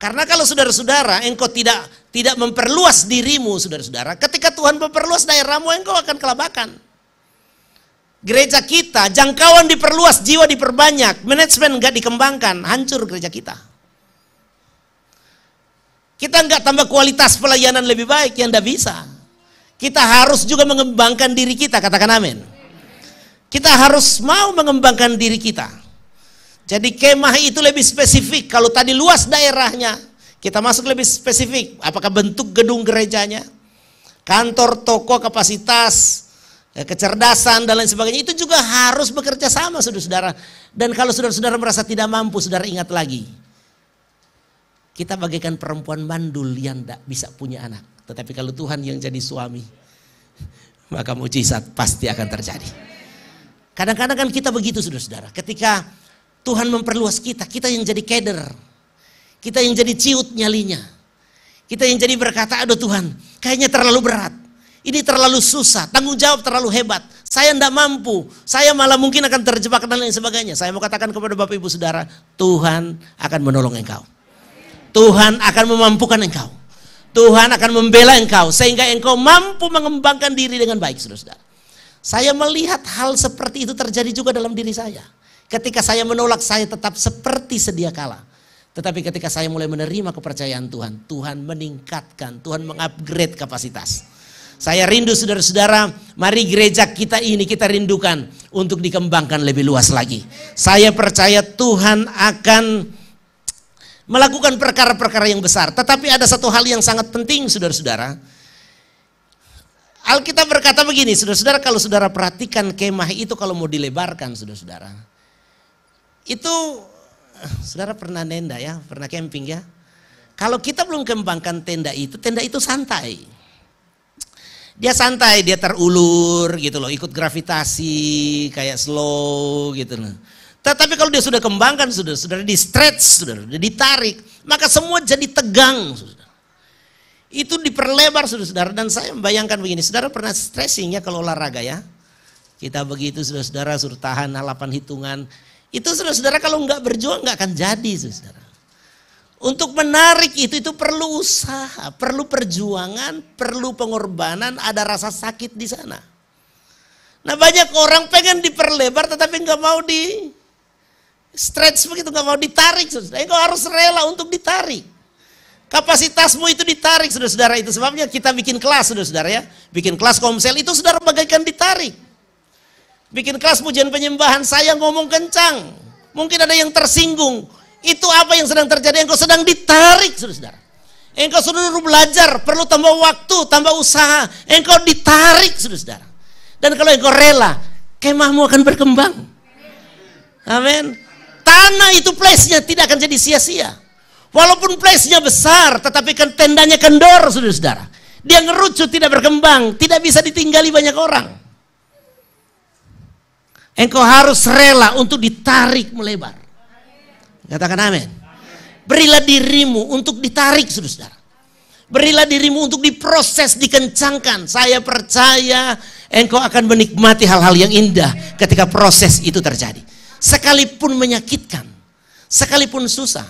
Karena kalau saudara-saudara engkau tidak tidak memperluas dirimu saudara-saudara, ketika Tuhan memperluas daerahmu engkau akan kelabakan. Gereja kita jangkauan diperluas, jiwa diperbanyak, manajemen enggak dikembangkan, hancur gereja kita. Kita enggak tambah kualitas pelayanan lebih baik yang enggak bisa. Kita harus juga mengembangkan diri kita, katakan amin. Kita harus mau mengembangkan diri kita. Jadi kemah itu lebih spesifik. Kalau tadi luas daerahnya, kita masuk lebih spesifik. Apakah bentuk gedung gerejanya, kantor, toko, kapasitas, eh, kecerdasan dan lain sebagainya itu juga harus bekerja sama saudara-saudara. Dan kalau saudara-saudara merasa tidak mampu, saudara ingat lagi. Kita bagaikan perempuan mandul yang tidak bisa punya anak. Tetapi kalau Tuhan yang jadi suami, maka mujizat pasti akan terjadi. Kadang-kadang kan kita begitu saudara-saudara. Ketika Tuhan memperluas kita, kita yang jadi keder. Kita yang jadi ciut nyalinya. Kita yang jadi berkata, aduh Tuhan, kayaknya terlalu berat. Ini terlalu susah, tanggung jawab terlalu hebat. Saya tidak mampu, saya malah mungkin akan terjebak dan lain sebagainya. Saya mau katakan kepada Bapak Ibu Saudara, Tuhan akan menolong engkau. Tuhan akan memampukan engkau. Tuhan akan membela engkau sehingga engkau mampu mengembangkan diri dengan baik, Saudara-saudara. Saya melihat hal seperti itu terjadi juga dalam diri saya. Ketika saya menolak, saya tetap seperti sedia kala. Tetapi ketika saya mulai menerima kepercayaan Tuhan, Tuhan meningkatkan, Tuhan mengupgrade kapasitas. Saya rindu saudara-saudara, mari gereja kita ini kita rindukan untuk dikembangkan lebih luas lagi. Saya percaya Tuhan akan melakukan perkara-perkara yang besar. Tetapi ada satu hal yang sangat penting saudara-saudara. Alkitab berkata begini, saudara-saudara kalau saudara perhatikan kemah itu kalau mau dilebarkan saudara-saudara. Itu eh, saudara pernah tenda ya, pernah camping ya. Kalau kita belum kembangkan tenda itu, tenda itu santai. Dia santai, dia terulur gitu loh, ikut gravitasi kayak slow gitu loh. Tetapi kalau dia sudah kembangkan, sudah sudah di stretch, saudara ditarik, maka semua jadi tegang, saudara. Itu diperlebar, saudara. Dan saya membayangkan begini, saudara pernah stressing ya kalau olahraga ya. Kita begitu, saudara-saudara, suruh tahan 8 hitungan, itu saudara-saudara kalau nggak berjuang nggak akan jadi saudara. Untuk menarik itu itu perlu usaha, perlu perjuangan, perlu pengorbanan, ada rasa sakit di sana. Nah banyak orang pengen diperlebar tetapi nggak mau di stretch begitu, nggak mau ditarik saudara. Engkau harus rela untuk ditarik. Kapasitasmu itu ditarik saudara-saudara itu sebabnya kita bikin kelas saudara-saudara ya. Bikin kelas komsel itu saudara bagaikan ditarik. Bikin kelas pujian penyembahan, saya ngomong kencang. Mungkin ada yang tersinggung. Itu apa yang sedang terjadi? Engkau sedang ditarik, saudara-saudara. Engkau suruh belajar, perlu tambah waktu, tambah usaha. Engkau ditarik, saudara-saudara. Dan kalau engkau rela, kemahmu akan berkembang. Amin. Tanah itu place-nya tidak akan jadi sia-sia. Walaupun place-nya besar, tetapi kan tendanya kendor, saudara-saudara. Dia ngerucut, tidak berkembang, tidak bisa ditinggali banyak orang. Engkau harus rela untuk ditarik melebar. Katakan amin. Berilah dirimu untuk ditarik, saudara. Berilah dirimu untuk diproses, dikencangkan. Saya percaya engkau akan menikmati hal-hal yang indah ketika proses itu terjadi. Sekalipun menyakitkan, sekalipun susah.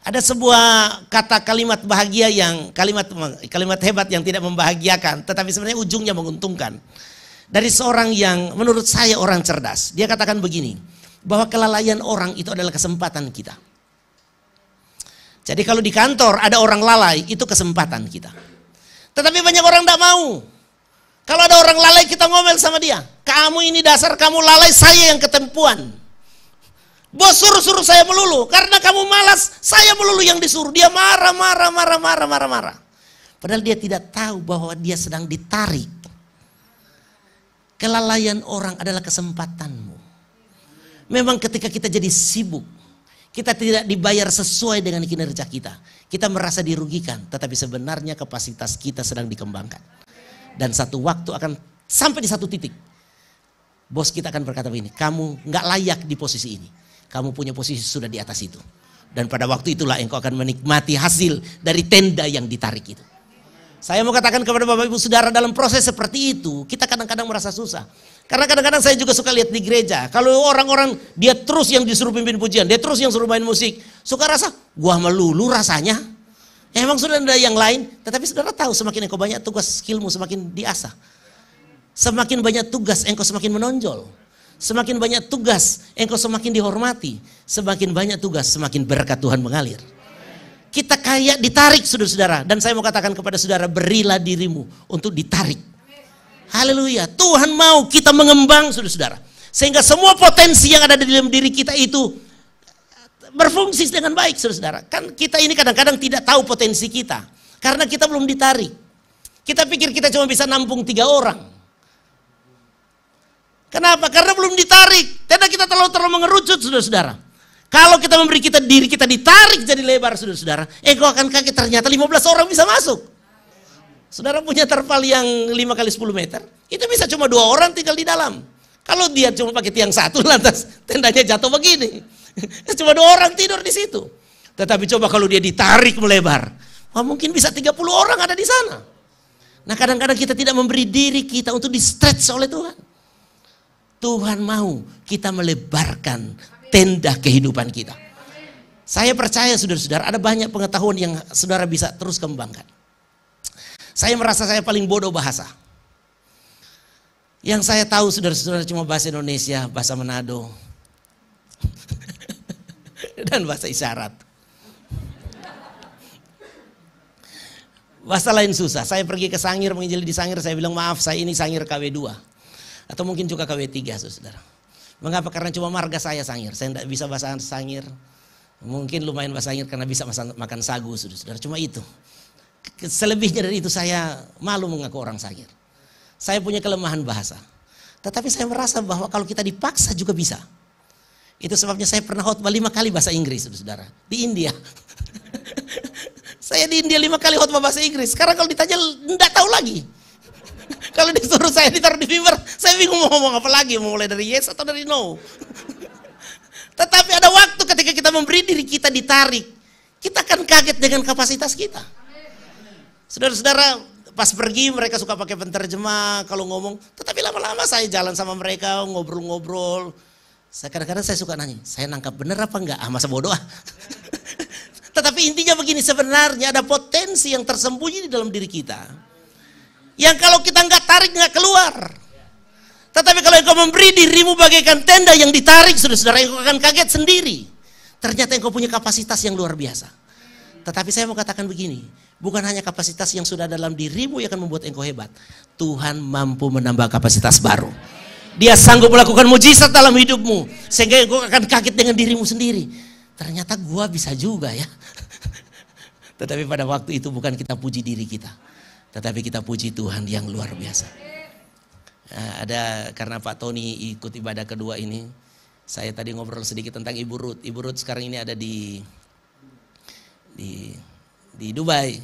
Ada sebuah kata kalimat bahagia yang kalimat kalimat hebat yang tidak membahagiakan, tetapi sebenarnya ujungnya menguntungkan dari seorang yang menurut saya orang cerdas. Dia katakan begini, bahwa kelalaian orang itu adalah kesempatan kita. Jadi kalau di kantor ada orang lalai, itu kesempatan kita. Tetapi banyak orang tidak mau. Kalau ada orang lalai kita ngomel sama dia. Kamu ini dasar kamu lalai, saya yang ketempuan. Bos suruh-suruh saya melulu, karena kamu malas, saya melulu yang disuruh. Dia marah, marah, marah, marah, marah, marah. Padahal dia tidak tahu bahwa dia sedang ditarik kelalaian orang adalah kesempatanmu. Memang ketika kita jadi sibuk, kita tidak dibayar sesuai dengan kinerja kita. Kita merasa dirugikan, tetapi sebenarnya kapasitas kita sedang dikembangkan. Dan satu waktu akan sampai di satu titik. Bos kita akan berkata begini, kamu nggak layak di posisi ini. Kamu punya posisi sudah di atas itu. Dan pada waktu itulah engkau akan menikmati hasil dari tenda yang ditarik itu. Saya mau katakan kepada Bapak Ibu Saudara dalam proses seperti itu, kita kadang-kadang merasa susah. Karena kadang-kadang saya juga suka lihat di gereja, kalau orang-orang dia terus yang disuruh pimpin pujian, dia terus yang suruh main musik, suka rasa gua melulu rasanya. Ya, emang sudah ada yang lain, tetapi saudara tahu semakin engkau banyak tugas skillmu semakin diasah. Semakin banyak tugas engkau semakin menonjol. Semakin banyak tugas engkau semakin dihormati. Semakin banyak tugas semakin berkat Tuhan mengalir kita kayak ditarik saudara-saudara. Dan saya mau katakan kepada saudara, berilah dirimu untuk ditarik. Haleluya. Tuhan mau kita mengembang saudara-saudara. Sehingga semua potensi yang ada di dalam diri kita itu eh, berfungsi dengan baik saudara-saudara. Kan kita ini kadang-kadang tidak tahu potensi kita. Karena kita belum ditarik. Kita pikir kita cuma bisa nampung tiga orang. Kenapa? Karena belum ditarik. Karena kita terlalu terlalu mengerucut, saudara-saudara. Kalau kita memberi kita diri kita ditarik jadi lebar saudara-saudara, ego akan kaget ternyata 15 orang bisa masuk. Saudara punya terpal yang 5 kali 10 meter, itu bisa cuma dua orang tinggal di dalam. Kalau dia cuma pakai tiang satu lantas tendanya jatuh begini. cuma dua orang tidur di situ. Tetapi coba kalau dia ditarik melebar, wah mungkin bisa 30 orang ada di sana. Nah kadang-kadang kita tidak memberi diri kita untuk di stretch oleh Tuhan. Tuhan mau kita melebarkan tenda kehidupan kita. Saya percaya saudara-saudara ada banyak pengetahuan yang saudara bisa terus kembangkan. Saya merasa saya paling bodoh bahasa. Yang saya tahu saudara-saudara cuma bahasa Indonesia, bahasa Manado, dan bahasa isyarat. Bahasa lain susah. Saya pergi ke Sangir, menginjili di Sangir, saya bilang maaf saya ini Sangir KW2. Atau mungkin juga KW3, saudara. Mengapa? Karena cuma marga saya sangir. Saya tidak bisa bahasa sangir. Mungkin lumayan bahasa sangir karena bisa makan sagu, saudara. Cuma itu. Selebihnya dari itu saya malu mengaku orang sangir. Saya punya kelemahan bahasa. Tetapi saya merasa bahwa kalau kita dipaksa juga bisa. Itu sebabnya saya pernah khotbah lima kali bahasa Inggris, saudara. Di India. saya di India lima kali khotbah bahasa Inggris. Sekarang kalau ditanya, tidak tahu lagi. Kalau disuruh saya ditaruh di Viber, saya bingung mau ngomong apa lagi, mau mulai dari yes atau dari no. Tetapi ada waktu ketika kita memberi diri kita ditarik, kita akan kaget dengan kapasitas kita. Saudara-saudara, pas pergi mereka suka pakai penterjemah kalau ngomong, tetapi lama-lama saya jalan sama mereka, ngobrol-ngobrol. Saya kadang-kadang saya suka nanya, saya nangkap bener apa enggak? Ah, masa bodoh ah. Tetapi intinya begini, sebenarnya ada potensi yang tersembunyi di dalam diri kita yang kalau kita nggak tarik nggak keluar. Tetapi kalau engkau memberi dirimu bagaikan tenda yang ditarik, saudara-saudara, engkau akan kaget sendiri. Ternyata engkau punya kapasitas yang luar biasa. Tetapi saya mau katakan begini, bukan hanya kapasitas yang sudah dalam dirimu yang akan membuat engkau hebat. Tuhan mampu menambah kapasitas baru. Dia sanggup melakukan mujizat dalam hidupmu. Sehingga engkau akan kaget dengan dirimu sendiri. Ternyata gua bisa juga ya. Tetapi pada waktu itu bukan kita puji diri kita tetapi kita puji Tuhan yang luar biasa. Nah, ada karena Pak Tony ikut ibadah kedua ini, saya tadi ngobrol sedikit tentang Ibu Ruth. Ibu Ruth sekarang ini ada di di di Dubai.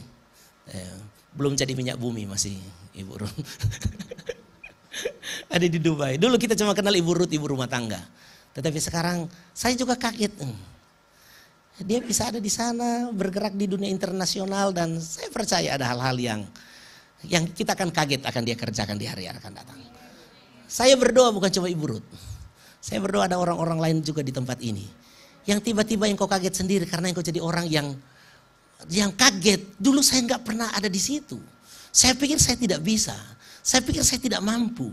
Eh, belum jadi minyak bumi masih Ibu Ruth. ada di Dubai. Dulu kita cuma kenal Ibu Ruth, ibu rumah tangga. Tetapi sekarang saya juga kaget. Hmm. Dia bisa ada di sana, bergerak di dunia internasional dan saya percaya ada hal-hal yang yang kita akan kaget akan dia kerjakan di hari yang akan datang. Saya berdoa bukan cuma Ibu Ruth. Saya berdoa ada orang-orang lain juga di tempat ini. Yang tiba-tiba yang kau kaget sendiri karena yang kau jadi orang yang yang kaget. Dulu saya nggak pernah ada di situ. Saya pikir saya tidak bisa. Saya pikir saya tidak mampu.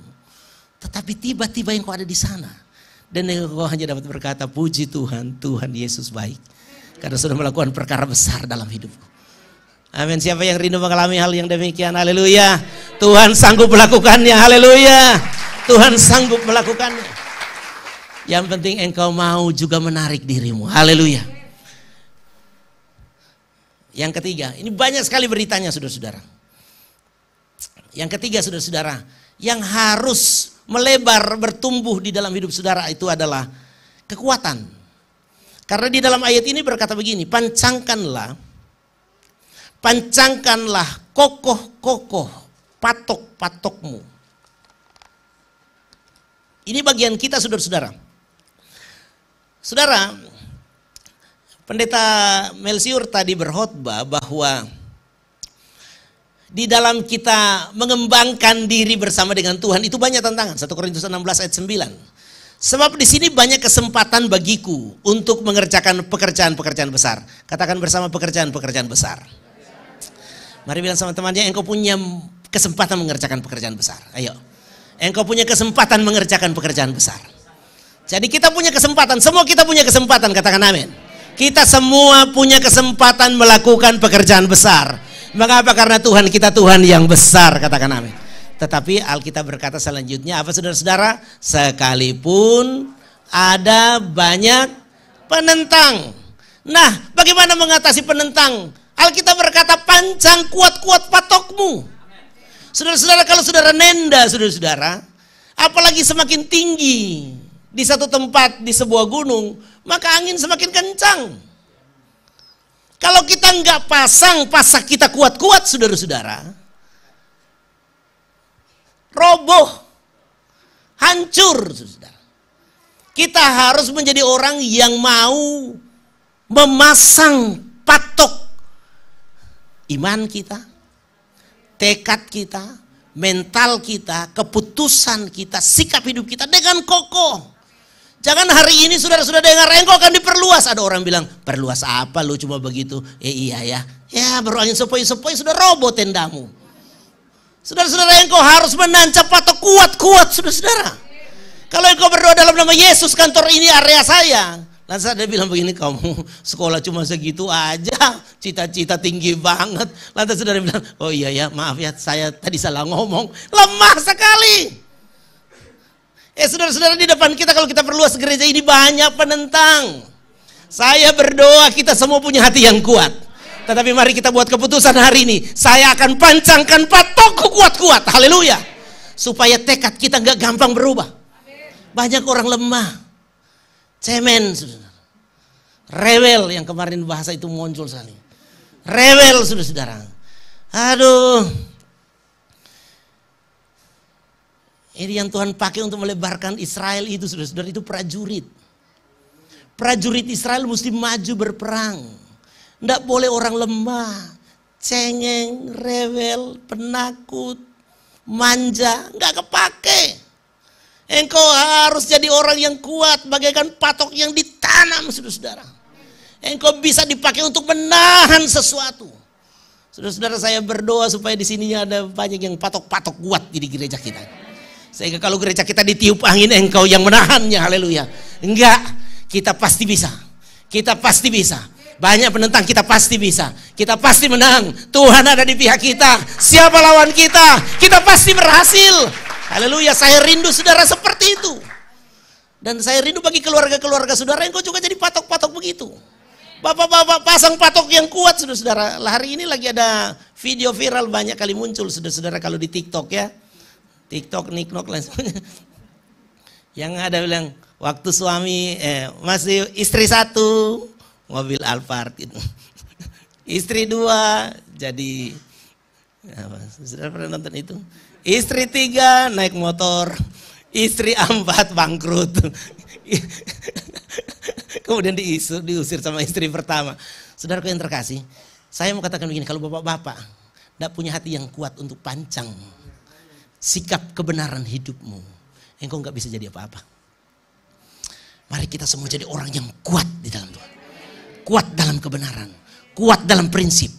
Tetapi tiba-tiba yang kau ada di sana. Dan yang kau hanya dapat berkata, puji Tuhan, Tuhan Yesus baik. Karena sudah melakukan perkara besar dalam hidupku. Amin. Siapa yang rindu mengalami hal yang demikian? Haleluya. Tuhan sanggup melakukannya. Haleluya. Tuhan sanggup melakukannya. Yang penting engkau mau juga menarik dirimu. Haleluya. Yang ketiga, ini banyak sekali beritanya saudara-saudara. Yang ketiga saudara-saudara, yang harus melebar bertumbuh di dalam hidup saudara itu adalah kekuatan. Karena di dalam ayat ini berkata begini, pancangkanlah Pancangkanlah kokoh-kokoh patok-patokmu. Ini bagian kita saudara-saudara. Saudara, pendeta Melsiur tadi berkhotbah bahwa di dalam kita mengembangkan diri bersama dengan Tuhan itu banyak tantangan. 1 Korintus 16 ayat 9. Sebab di sini banyak kesempatan bagiku untuk mengerjakan pekerjaan-pekerjaan besar. Katakan bersama pekerjaan-pekerjaan besar. Mari bilang sama temannya, engkau punya kesempatan mengerjakan pekerjaan besar. Ayo. Engkau punya kesempatan mengerjakan pekerjaan besar. Jadi kita punya kesempatan, semua kita punya kesempatan, katakan amin. Kita semua punya kesempatan melakukan pekerjaan besar. Mengapa? Karena Tuhan kita Tuhan yang besar, katakan amin. Tetapi Alkitab berkata selanjutnya, apa saudara-saudara? Sekalipun ada banyak penentang. Nah, bagaimana mengatasi penentang? Alkitab berkata panjang kuat-kuat patokmu. Saudara-saudara kalau saudara nenda saudara-saudara, apalagi semakin tinggi di satu tempat di sebuah gunung, maka angin semakin kencang. Kalau kita nggak pasang pasak kita kuat-kuat saudara-saudara, roboh, hancur saudara. Kita harus menjadi orang yang mau memasang patok iman kita, tekad kita, mental kita, keputusan kita, sikap hidup kita dengan kokoh. Jangan hari ini saudara-saudara dengar rengkok akan diperluas. Ada orang bilang, perluas apa lu cuma begitu. Eh iya ya. Ya baru angin sepoi-sepoi sudah roboh tendamu. Saudara-saudara engkau harus menancap atau kuat-kuat saudara-saudara. Kalau engkau berdoa dalam nama Yesus kantor ini area saya. Lantas ada bilang begini, kamu sekolah cuma segitu aja, cita-cita tinggi banget. Lantas saudara bilang, oh iya ya, maaf ya, saya tadi salah ngomong. Lemah sekali. Eh saudara-saudara di depan kita kalau kita perluas gereja ini banyak penentang. Saya berdoa kita semua punya hati yang kuat. Tetapi mari kita buat keputusan hari ini. Saya akan pancangkan patokku kuat-kuat. Haleluya. Supaya tekad kita nggak gampang berubah. Banyak orang lemah cemen saudara. Rewel yang kemarin bahasa itu muncul sekali. Rewel sudah saudara Aduh. Ini yang Tuhan pakai untuk melebarkan Israel itu sudah saudara itu prajurit. Prajurit Israel mesti maju berperang. Tidak boleh orang lemah, cengeng, rewel, penakut, manja, nggak kepake. Engkau harus jadi orang yang kuat bagaikan patok yang ditanam saudara-saudara. Engkau bisa dipakai untuk menahan sesuatu. Saudara-saudara saya berdoa supaya di sininya ada banyak yang patok-patok kuat di gereja kita. Sehingga kalau gereja kita ditiup angin engkau yang menahannya. Haleluya. Enggak, kita pasti bisa. Kita pasti bisa. Banyak penentang kita pasti bisa. Kita pasti menang. Tuhan ada di pihak kita. Siapa lawan kita? Kita pasti berhasil. Haleluya, saya rindu saudara seperti itu. Dan saya rindu bagi keluarga-keluarga saudara yang kau juga jadi patok-patok begitu. Bapak-bapak pasang patok yang kuat saudara-saudara. Hari ini lagi ada video viral banyak kali muncul saudara-saudara kalau di TikTok ya. TikTok, niknok lain sebagainya. Yang ada bilang waktu suami eh, masih istri satu mobil Alphard gitu. istri dua jadi apa, saudara pernah nonton itu? Istri tiga naik motor, istri empat bangkrut. Kemudian diusir, diusir sama istri pertama. Saudaraku yang terkasih, saya mau katakan begini, kalau bapak-bapak tidak punya hati yang kuat untuk pancang sikap kebenaran hidupmu, engkau nggak bisa jadi apa-apa. Mari kita semua jadi orang yang kuat di dalam Tuhan. Kuat dalam kebenaran, kuat dalam prinsip,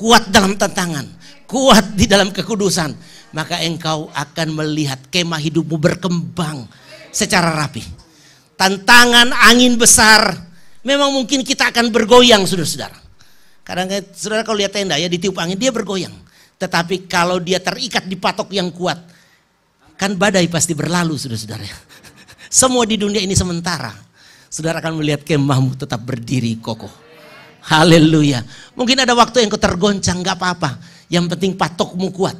kuat dalam tantangan, kuat di dalam kekudusan maka engkau akan melihat kemah hidupmu berkembang secara rapi. Tantangan angin besar, memang mungkin kita akan bergoyang saudara-saudara. Kadang Kadang saudara kalau lihat tenda ya ditiup angin dia bergoyang. Tetapi kalau dia terikat di patok yang kuat, kan badai pasti berlalu saudara-saudara. Semua di dunia ini sementara. Saudara akan melihat kemahmu tetap berdiri kokoh. Haleluya. Mungkin ada waktu yang kau tergoncang, gak apa-apa. Yang penting patokmu kuat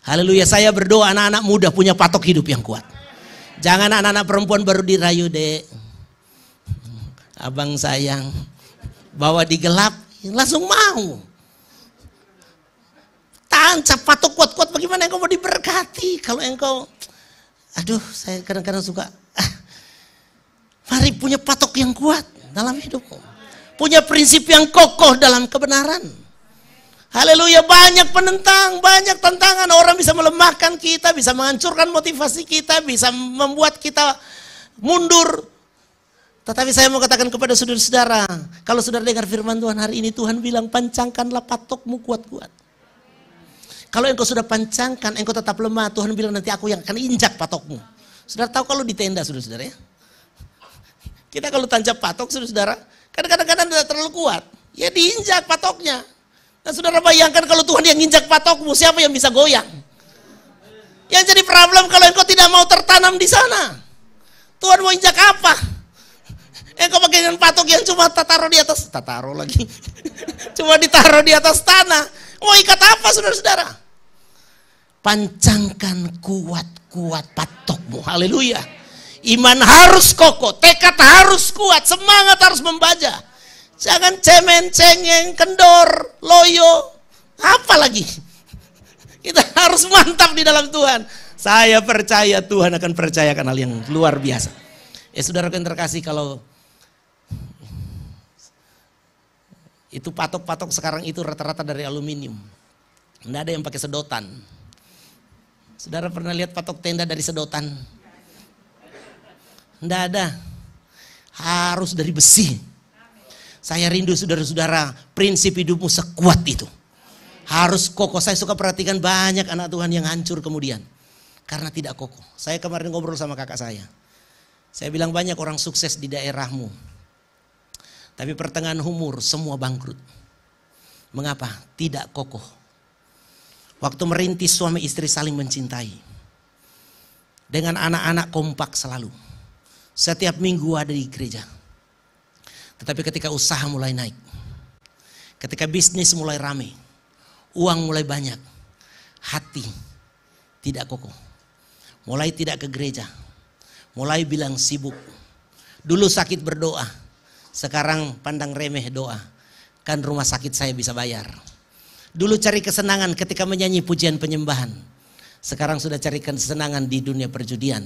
Haleluya, saya berdoa anak-anak muda punya patok hidup yang kuat. Jangan anak-anak perempuan baru dirayu, Dek. Abang sayang, bawa di gelap langsung mau. Tancap patok kuat-kuat bagaimana engkau mau diberkati kalau engkau aduh saya kadang-kadang suka ah, mari punya patok yang kuat dalam hidupmu. Punya prinsip yang kokoh dalam kebenaran. Haleluya, banyak penentang, banyak tantangan. Orang bisa melemahkan kita, bisa menghancurkan motivasi kita, bisa membuat kita mundur. Tetapi saya mau katakan kepada saudara-saudara, kalau saudara dengar firman Tuhan hari ini, Tuhan bilang pancangkanlah patokmu kuat-kuat. Kalau engkau sudah pancangkan, engkau tetap lemah, Tuhan bilang nanti aku yang akan injak patokmu. Saudara tahu kalau di tenda, saudara-saudara ya? Kita kalau tancap patok, saudara-saudara, kadang-kadang tidak terlalu kuat. Ya diinjak patoknya. Nah saudara bayangkan kalau Tuhan yang nginjak patokmu, siapa yang bisa goyang? Yang jadi problem kalau engkau tidak mau tertanam di sana. Tuhan mau injak apa? Engkau pakai dengan patok yang cuma tataro di atas, tataro lagi. cuma ditaruh di atas tanah. Mau ikat apa saudara-saudara? Pancangkan kuat-kuat patokmu. Haleluya. Iman harus kokoh, tekad harus kuat, semangat harus membaca. Jangan cemen, cengeng, kendor, loyo. Apa lagi? Kita harus mantap di dalam Tuhan. Saya percaya Tuhan akan percayakan hal yang luar biasa. Ya eh, saudara yang terkasih kalau itu patok-patok sekarang itu rata-rata dari aluminium. Tidak ada yang pakai sedotan. Saudara pernah lihat patok tenda dari sedotan? Tidak ada. Harus dari besi. Saya rindu saudara-saudara prinsip hidupmu sekuat itu. Harus kokoh. Saya suka perhatikan banyak anak Tuhan yang hancur kemudian. Karena tidak kokoh. Saya kemarin ngobrol sama kakak saya. Saya bilang banyak orang sukses di daerahmu. Tapi pertengahan umur semua bangkrut. Mengapa? Tidak kokoh. Waktu merintis suami istri saling mencintai. Dengan anak-anak kompak selalu. Setiap minggu ada di gereja tetapi ketika usaha mulai naik, ketika bisnis mulai rame, uang mulai banyak, hati tidak kokoh. Mulai tidak ke gereja, mulai bilang sibuk. Dulu sakit berdoa, sekarang pandang remeh doa. Kan rumah sakit saya bisa bayar. Dulu cari kesenangan ketika menyanyi pujian penyembahan. Sekarang sudah carikan kesenangan di dunia perjudian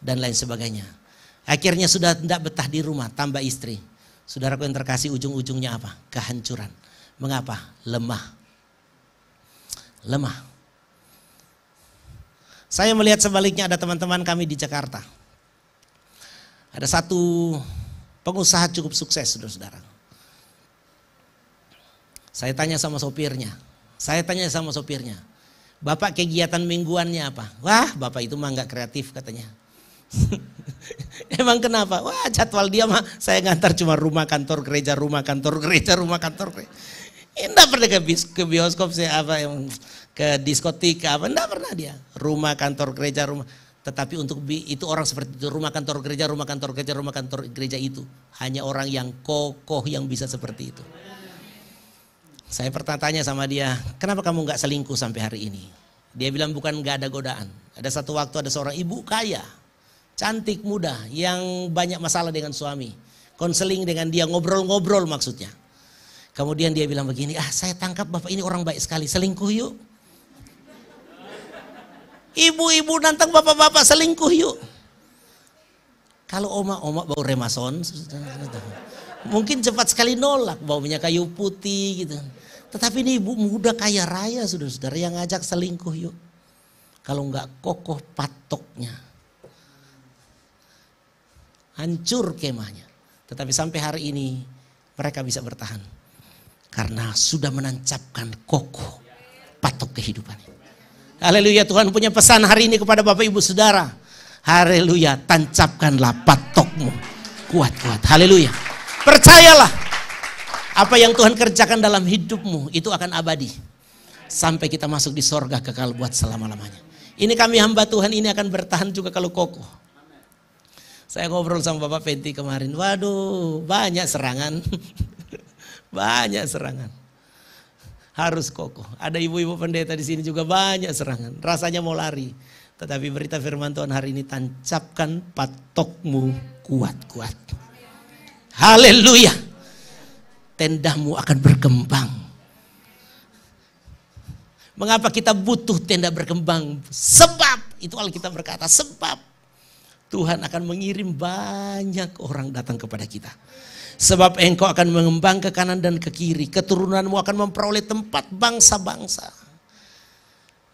dan lain sebagainya. Akhirnya sudah tidak betah di rumah, tambah istri Saudaraku yang terkasih ujung-ujungnya apa? Kehancuran. Mengapa? Lemah. Lemah. Saya melihat sebaliknya ada teman-teman kami di Jakarta. Ada satu pengusaha cukup sukses, saudara-saudara. Saya tanya sama sopirnya. Saya tanya sama sopirnya. Bapak kegiatan mingguannya apa? Wah, bapak itu mah nggak kreatif katanya. Emang kenapa? Wah jadwal dia mah saya ngantar cuma rumah kantor gereja, rumah kantor gereja, rumah kantor gereja. Enggak pernah ke, bis, ke bioskop saya apa yang ke diskotik apa enggak pernah dia. Rumah kantor gereja, rumah tetapi untuk itu orang seperti itu rumah kantor gereja, rumah kantor gereja, rumah kantor gereja itu hanya orang yang kokoh yang bisa seperti itu. Saya pernah tanya sama dia, kenapa kamu nggak selingkuh sampai hari ini? Dia bilang bukan nggak ada godaan. Ada satu waktu ada seorang ibu kaya Cantik muda yang banyak masalah dengan suami. Konseling dengan dia ngobrol-ngobrol maksudnya. Kemudian dia bilang begini, ah saya tangkap bapak ini orang baik sekali, selingkuh yuk. Ibu-ibu nantang bapak-bapak selingkuh yuk. Kalau oma-oma bau remason, mungkin cepat sekali nolak minyak kayu putih gitu. Tetapi ini ibu muda kaya raya sudah saudara yang ngajak selingkuh yuk. Kalau nggak kokoh patoknya hancur kemahnya. Tetapi sampai hari ini mereka bisa bertahan. Karena sudah menancapkan kokoh patok kehidupan. Haleluya Tuhan punya pesan hari ini kepada Bapak Ibu Saudara. Haleluya tancapkanlah patokmu kuat-kuat. Haleluya. Percayalah apa yang Tuhan kerjakan dalam hidupmu itu akan abadi. Sampai kita masuk di sorga kekal buat selama-lamanya. Ini kami hamba Tuhan ini akan bertahan juga kalau kokoh. Saya ngobrol sama Bapak Penti kemarin. Waduh, banyak serangan. banyak serangan. Harus kokoh. Ada ibu-ibu pendeta di sini juga banyak serangan. Rasanya mau lari. Tetapi berita firman Tuhan hari ini tancapkan patokmu kuat-kuat. Haleluya. Tendamu akan berkembang. Mengapa kita butuh tenda berkembang? Sebab itu Alkitab berkata, sebab Tuhan akan mengirim banyak orang datang kepada kita. Sebab engkau akan mengembang ke kanan dan ke kiri. Keturunanmu akan memperoleh tempat bangsa-bangsa.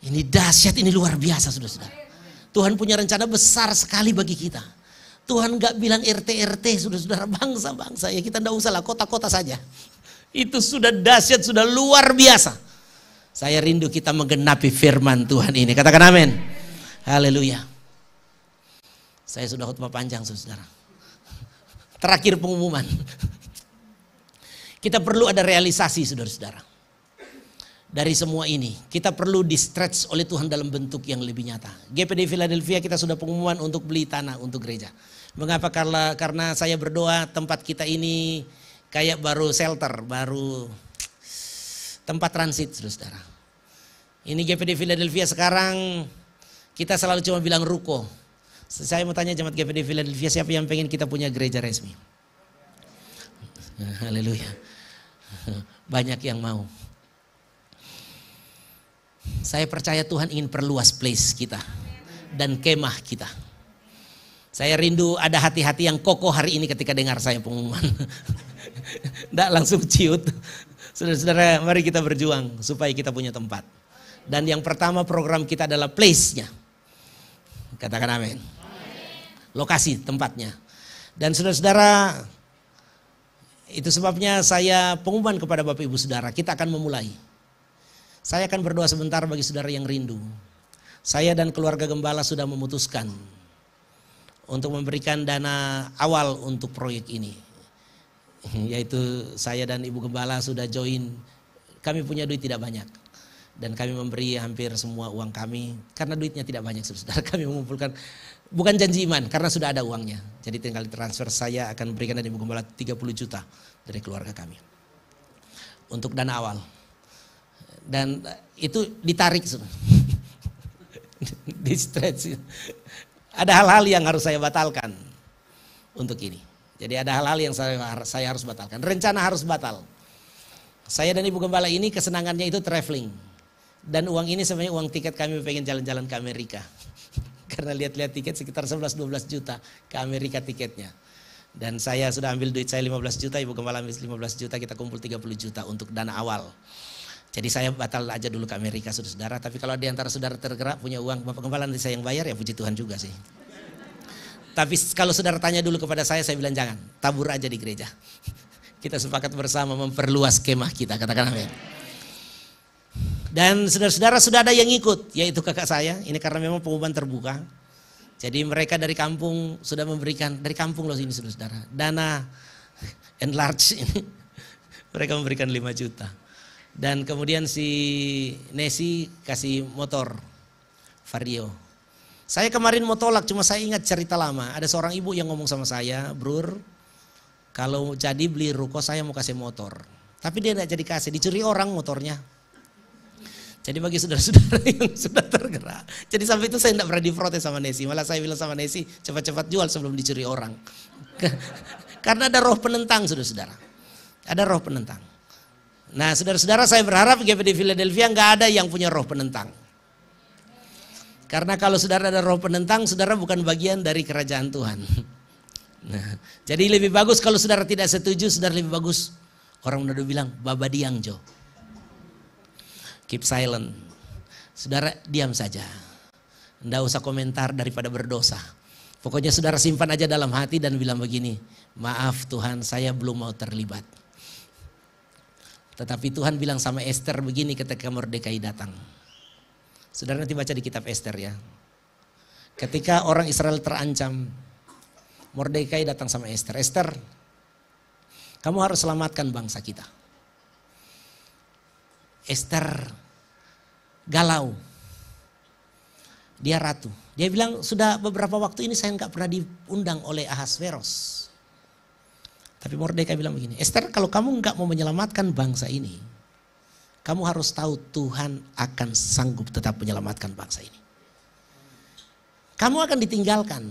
Ini dahsyat, ini luar biasa sudah sudah. Tuhan punya rencana besar sekali bagi kita. Tuhan gak bilang RT-RT sudah sudah bangsa-bangsa. Ya kita ndak usah lah kota-kota saja. Itu sudah dahsyat, sudah luar biasa. Saya rindu kita menggenapi firman Tuhan ini. Katakan amin. Haleluya. Saya sudah khutbah panjang saudara. Terakhir pengumuman. Kita perlu ada realisasi saudara-saudara. Dari semua ini, kita perlu di stretch oleh Tuhan dalam bentuk yang lebih nyata. GPD Philadelphia kita sudah pengumuman untuk beli tanah untuk gereja. Mengapa? Karena, karena saya berdoa tempat kita ini kayak baru shelter, baru tempat transit saudara-saudara. Ini GPD Philadelphia sekarang kita selalu cuma bilang ruko. Saya mau tanya jemaat GPD Philadelphia siapa yang pengen kita punya gereja resmi? Haleluya. Banyak yang mau. Saya percaya Tuhan ingin perluas place kita dan kemah kita. Saya rindu ada hati-hati yang kokoh hari ini ketika dengar saya pengumuman. Tidak langsung ciut. Saudara-saudara, mari kita berjuang supaya kita punya tempat. Dan yang pertama program kita adalah place-nya. Katakan amin lokasi tempatnya. Dan saudara-saudara, itu sebabnya saya pengumuman kepada Bapak Ibu Saudara, kita akan memulai. Saya akan berdoa sebentar bagi saudara yang rindu. Saya dan keluarga Gembala sudah memutuskan untuk memberikan dana awal untuk proyek ini. Yaitu saya dan Ibu Gembala sudah join. Kami punya duit tidak banyak. Dan kami memberi hampir semua uang kami karena duitnya tidak banyak saudara. Kami mengumpulkan Bukan janji iman karena sudah ada uangnya. Jadi tinggal transfer saya akan berikan dari Gembala 30 juta dari keluarga kami. Untuk dana awal. Dan eh, itu ditarik. Di stretch. Ada hal-hal yang harus saya batalkan untuk ini. Jadi ada hal-hal yang saya, saya harus batalkan. Rencana harus batal. Saya dan Ibu Gembala ini kesenangannya itu traveling. Dan uang ini sebenarnya uang tiket kami pengen jalan-jalan ke Amerika. Karena lihat-lihat tiket sekitar 11-12 juta ke Amerika tiketnya. Dan saya sudah ambil duit saya 15 juta, Ibu Gembala ambil 15 juta, kita kumpul 30 juta untuk dana awal. Jadi saya batal aja dulu ke Amerika saudara, tapi kalau di antara saudara tergerak punya uang, Bapak Gembala nanti saya yang bayar ya puji Tuhan juga sih. Tapi kalau saudara tanya dulu kepada saya, saya bilang jangan, tabur aja di gereja. Kita sepakat bersama memperluas kemah kita, katakan amin. Dan saudara-saudara sudah ada yang ikut, yaitu kakak saya. Ini karena memang pengumuman terbuka. Jadi mereka dari kampung sudah memberikan, dari kampung loh ini saudara-saudara, dana enlarge ini. Mereka memberikan 5 juta. Dan kemudian si Nesi kasih motor Vario. Saya kemarin mau tolak, cuma saya ingat cerita lama. Ada seorang ibu yang ngomong sama saya, Brur, kalau jadi beli ruko saya mau kasih motor. Tapi dia tidak jadi kasih, dicuri orang motornya. Jadi bagi saudara-saudara yang sudah tergerak, jadi sampai itu saya tidak pernah diprotes sama Nesi. Malah saya bilang sama Nesi, cepat-cepat jual sebelum dicuri orang. Karena ada roh penentang, saudara-saudara. Ada roh penentang. Nah, saudara-saudara saya berharap GPD Philadelphia nggak ada yang punya roh penentang. Karena kalau saudara ada roh penentang, saudara bukan bagian dari kerajaan Tuhan. Nah, jadi lebih bagus kalau saudara tidak setuju, saudara lebih bagus. Orang Manado bilang, baba diangjo. Keep silent. Saudara diam saja. Tidak usah komentar daripada berdosa. Pokoknya saudara simpan aja dalam hati dan bilang begini, maaf Tuhan saya belum mau terlibat. Tetapi Tuhan bilang sama Esther begini ketika Mordekai datang. Saudara nanti baca di kitab Esther ya. Ketika orang Israel terancam, Mordekai datang sama Esther. Esther, kamu harus selamatkan bangsa kita. Esther galau. Dia ratu. Dia bilang sudah beberapa waktu ini saya nggak pernah diundang oleh Ahasveros. Tapi Mordekai bilang begini, Esther kalau kamu nggak mau menyelamatkan bangsa ini, kamu harus tahu Tuhan akan sanggup tetap menyelamatkan bangsa ini. Kamu akan ditinggalkan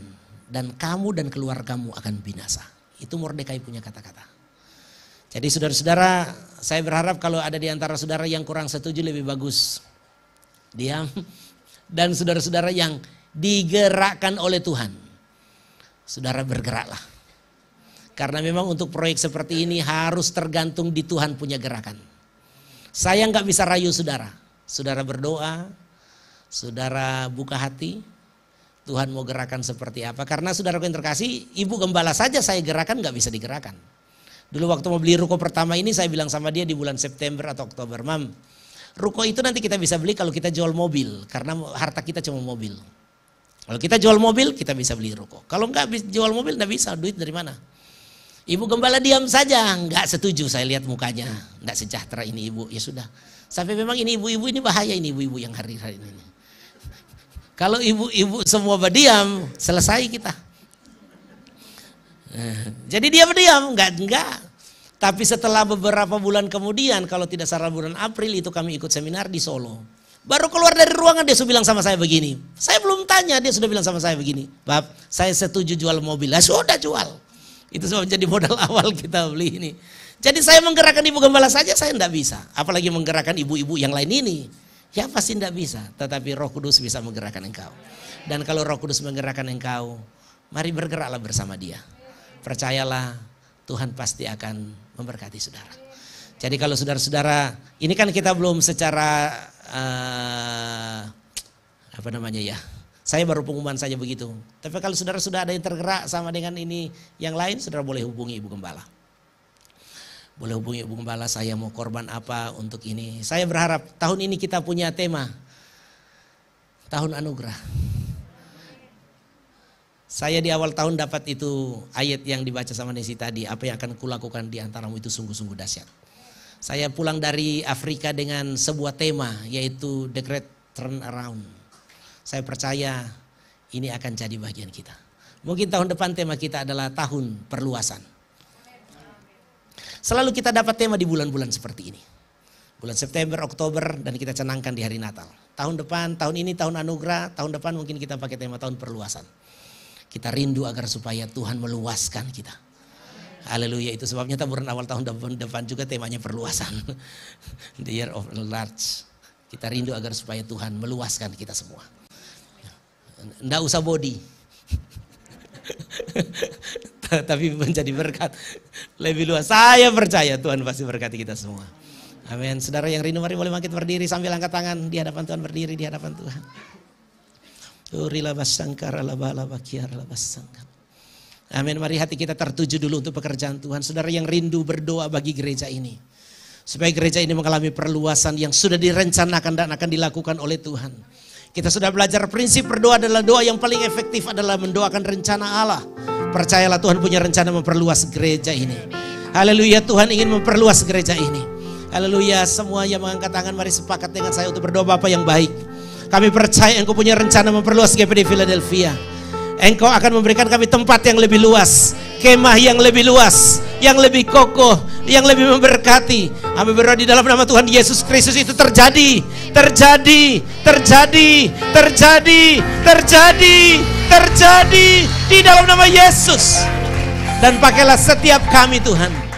dan kamu dan keluargamu akan binasa. Itu Mordekai punya kata-kata. Jadi saudara-saudara, saya berharap kalau ada di antara saudara yang kurang setuju lebih bagus diam, dan saudara-saudara yang digerakkan oleh Tuhan. Saudara bergeraklah. Karena memang untuk proyek seperti ini harus tergantung di Tuhan punya gerakan. Saya nggak bisa rayu saudara. Saudara berdoa, saudara buka hati, Tuhan mau gerakan seperti apa. Karena saudara yang terkasih, ibu gembala saja saya gerakan nggak bisa digerakkan. Dulu waktu mau beli ruko pertama ini saya bilang sama dia di bulan September atau Oktober, Mam, Ruko itu nanti kita bisa beli kalau kita jual mobil, karena harta kita cuma mobil. Kalau kita jual mobil, kita bisa beli ruko. Kalau enggak jual mobil, ndak bisa. Duit dari mana? Ibu gembala diam saja, enggak setuju saya lihat mukanya. Enggak sejahtera ini ibu, ya sudah. Sampai memang ini ibu-ibu ini bahaya ini ibu-ibu yang hari-hari ini. Kalau ibu-ibu semua berdiam, selesai kita. Eh, jadi dia berdiam, enggak, enggak. Tapi setelah beberapa bulan kemudian, kalau tidak salah bulan April itu kami ikut seminar di Solo. Baru keluar dari ruangan dia sudah bilang sama saya begini. Saya belum tanya, dia sudah bilang sama saya begini. Bab, saya setuju jual mobil. Nah, sudah jual. Itu sudah jadi modal awal kita beli ini. Jadi saya menggerakkan ibu gembala saja saya tidak bisa. Apalagi menggerakkan ibu-ibu yang lain ini. Ya pasti tidak bisa. Tetapi roh kudus bisa menggerakkan engkau. Dan kalau roh kudus menggerakkan engkau, mari bergeraklah bersama dia. Percayalah Tuhan pasti akan memberkati saudara. Jadi kalau saudara-saudara, ini kan kita belum secara uh, apa namanya ya. Saya baru pengumuman saja begitu. Tapi kalau saudara sudah ada yang tergerak sama dengan ini yang lain, saudara boleh hubungi Ibu Gembala. Boleh hubungi Ibu Gembala, saya mau korban apa untuk ini. Saya berharap tahun ini kita punya tema tahun anugerah. Saya di awal tahun dapat itu ayat yang dibaca sama Desi tadi. Apa yang akan kulakukan di antaramu itu sungguh-sungguh dahsyat. Saya pulang dari Afrika dengan sebuah tema yaitu The Great Turnaround. Saya percaya ini akan jadi bagian kita. Mungkin tahun depan tema kita adalah tahun perluasan. Selalu kita dapat tema di bulan-bulan seperti ini. Bulan September, Oktober, dan kita canangkan di hari Natal. Tahun depan, tahun ini tahun anugerah, tahun depan mungkin kita pakai tema tahun perluasan. Kita rindu agar supaya Tuhan meluaskan kita. Haleluya, itu sebabnya taburan awal tahun depan juga temanya perluasan. The year of large. Kita rindu agar supaya Tuhan meluaskan kita semua. Nggak usah body. Tapi menjadi berkat lebih luas. Saya percaya Tuhan pasti berkati kita semua. Amin. Saudara yang rindu mari boleh makin berdiri sambil angkat tangan di hadapan Tuhan berdiri di hadapan Tuhan. Rila basangkara laba laba kiar laba Amin. Mari hati kita tertuju dulu untuk pekerjaan Tuhan. Saudara yang rindu berdoa bagi gereja ini. Supaya gereja ini mengalami perluasan yang sudah direncanakan dan akan dilakukan oleh Tuhan. Kita sudah belajar prinsip berdoa adalah doa yang paling efektif adalah mendoakan rencana Allah. Percayalah Tuhan punya rencana memperluas gereja ini. Haleluya Tuhan ingin memperluas gereja ini. Haleluya semua yang mengangkat tangan mari sepakat dengan saya untuk berdoa Bapak yang baik. Kami percaya Engkau punya rencana memperluas GPD Philadelphia. Engkau akan memberikan kami tempat yang lebih luas, kemah yang lebih luas, yang lebih kokoh, yang lebih memberkati. Kami berdoa di dalam nama Tuhan Yesus Kristus itu terjadi, terjadi, terjadi, terjadi, terjadi, terjadi di dalam nama Yesus. Dan pakailah setiap kami Tuhan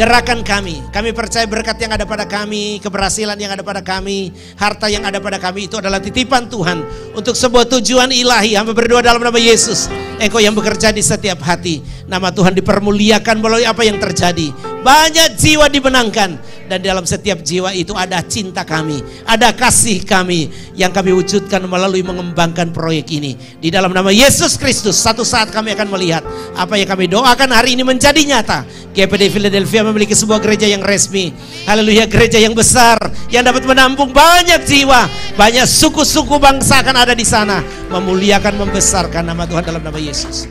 Gerakan kami, kami percaya berkat yang ada pada kami, keberhasilan yang ada pada kami, harta yang ada pada kami itu adalah titipan Tuhan untuk sebuah tujuan ilahi. Hamba berdoa dalam nama Yesus. Engkau yang bekerja di setiap hati. Nama Tuhan dipermuliakan melalui apa yang terjadi. Banyak jiwa dimenangkan dan dalam setiap jiwa itu ada cinta kami, ada kasih kami yang kami wujudkan melalui mengembangkan proyek ini. Di dalam nama Yesus Kristus, satu saat kami akan melihat apa yang kami doakan hari ini menjadi nyata. GPD Philadelphia memiliki sebuah gereja yang resmi. Haleluya, gereja yang besar yang dapat menampung banyak jiwa, banyak suku-suku bangsa akan ada di sana memuliakan, membesarkan nama Tuhan dalam nama Yesus.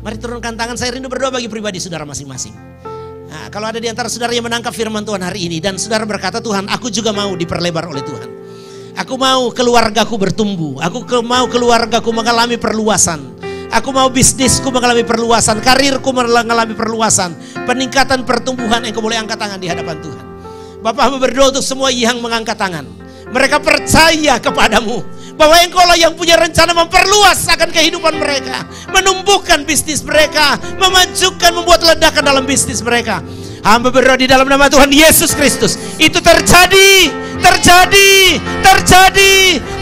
Mari turunkan tangan saya rindu berdoa bagi pribadi saudara masing-masing. Nah, kalau ada di antara saudara yang menangkap firman Tuhan hari ini dan saudara berkata, "Tuhan, aku juga mau diperlebar oleh Tuhan. Aku mau keluargaku bertumbuh. Aku ke mau keluargaku mengalami perluasan. Aku mau bisnisku mengalami perluasan, karirku mengalami perluasan, peningkatan pertumbuhan." yang boleh angkat tangan di hadapan Tuhan. Bapak berdoa untuk semua yang mengangkat tangan. Mereka percaya kepadamu bahwa engkau lah yang punya rencana memperluas akan kehidupan mereka, menumbuhkan bisnis mereka, memajukan, membuat ledakan dalam bisnis mereka. Hamba berdoa di dalam nama Tuhan Yesus Kristus. Itu terjadi, terjadi, terjadi,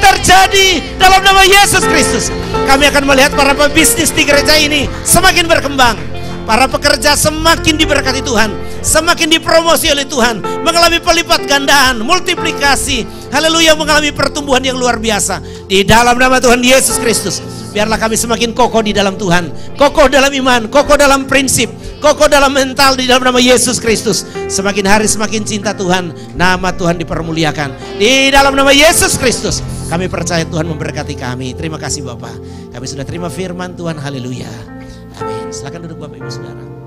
terjadi dalam nama Yesus Kristus. Kami akan melihat para pebisnis di gereja ini semakin berkembang Para pekerja semakin diberkati Tuhan, semakin dipromosi oleh Tuhan, mengalami pelipat gandaan, multiplikasi. Haleluya, mengalami pertumbuhan yang luar biasa di dalam nama Tuhan Yesus Kristus. Biarlah kami semakin kokoh di dalam Tuhan, kokoh dalam iman, kokoh dalam prinsip, kokoh dalam mental di dalam nama Yesus Kristus. Semakin hari semakin cinta Tuhan, nama Tuhan dipermuliakan. Di dalam nama Yesus Kristus, kami percaya Tuhan memberkati kami. Terima kasih Bapak. Kami sudah terima firman Tuhan. Haleluya. Silakan duduk Bapak Ibu Saudara.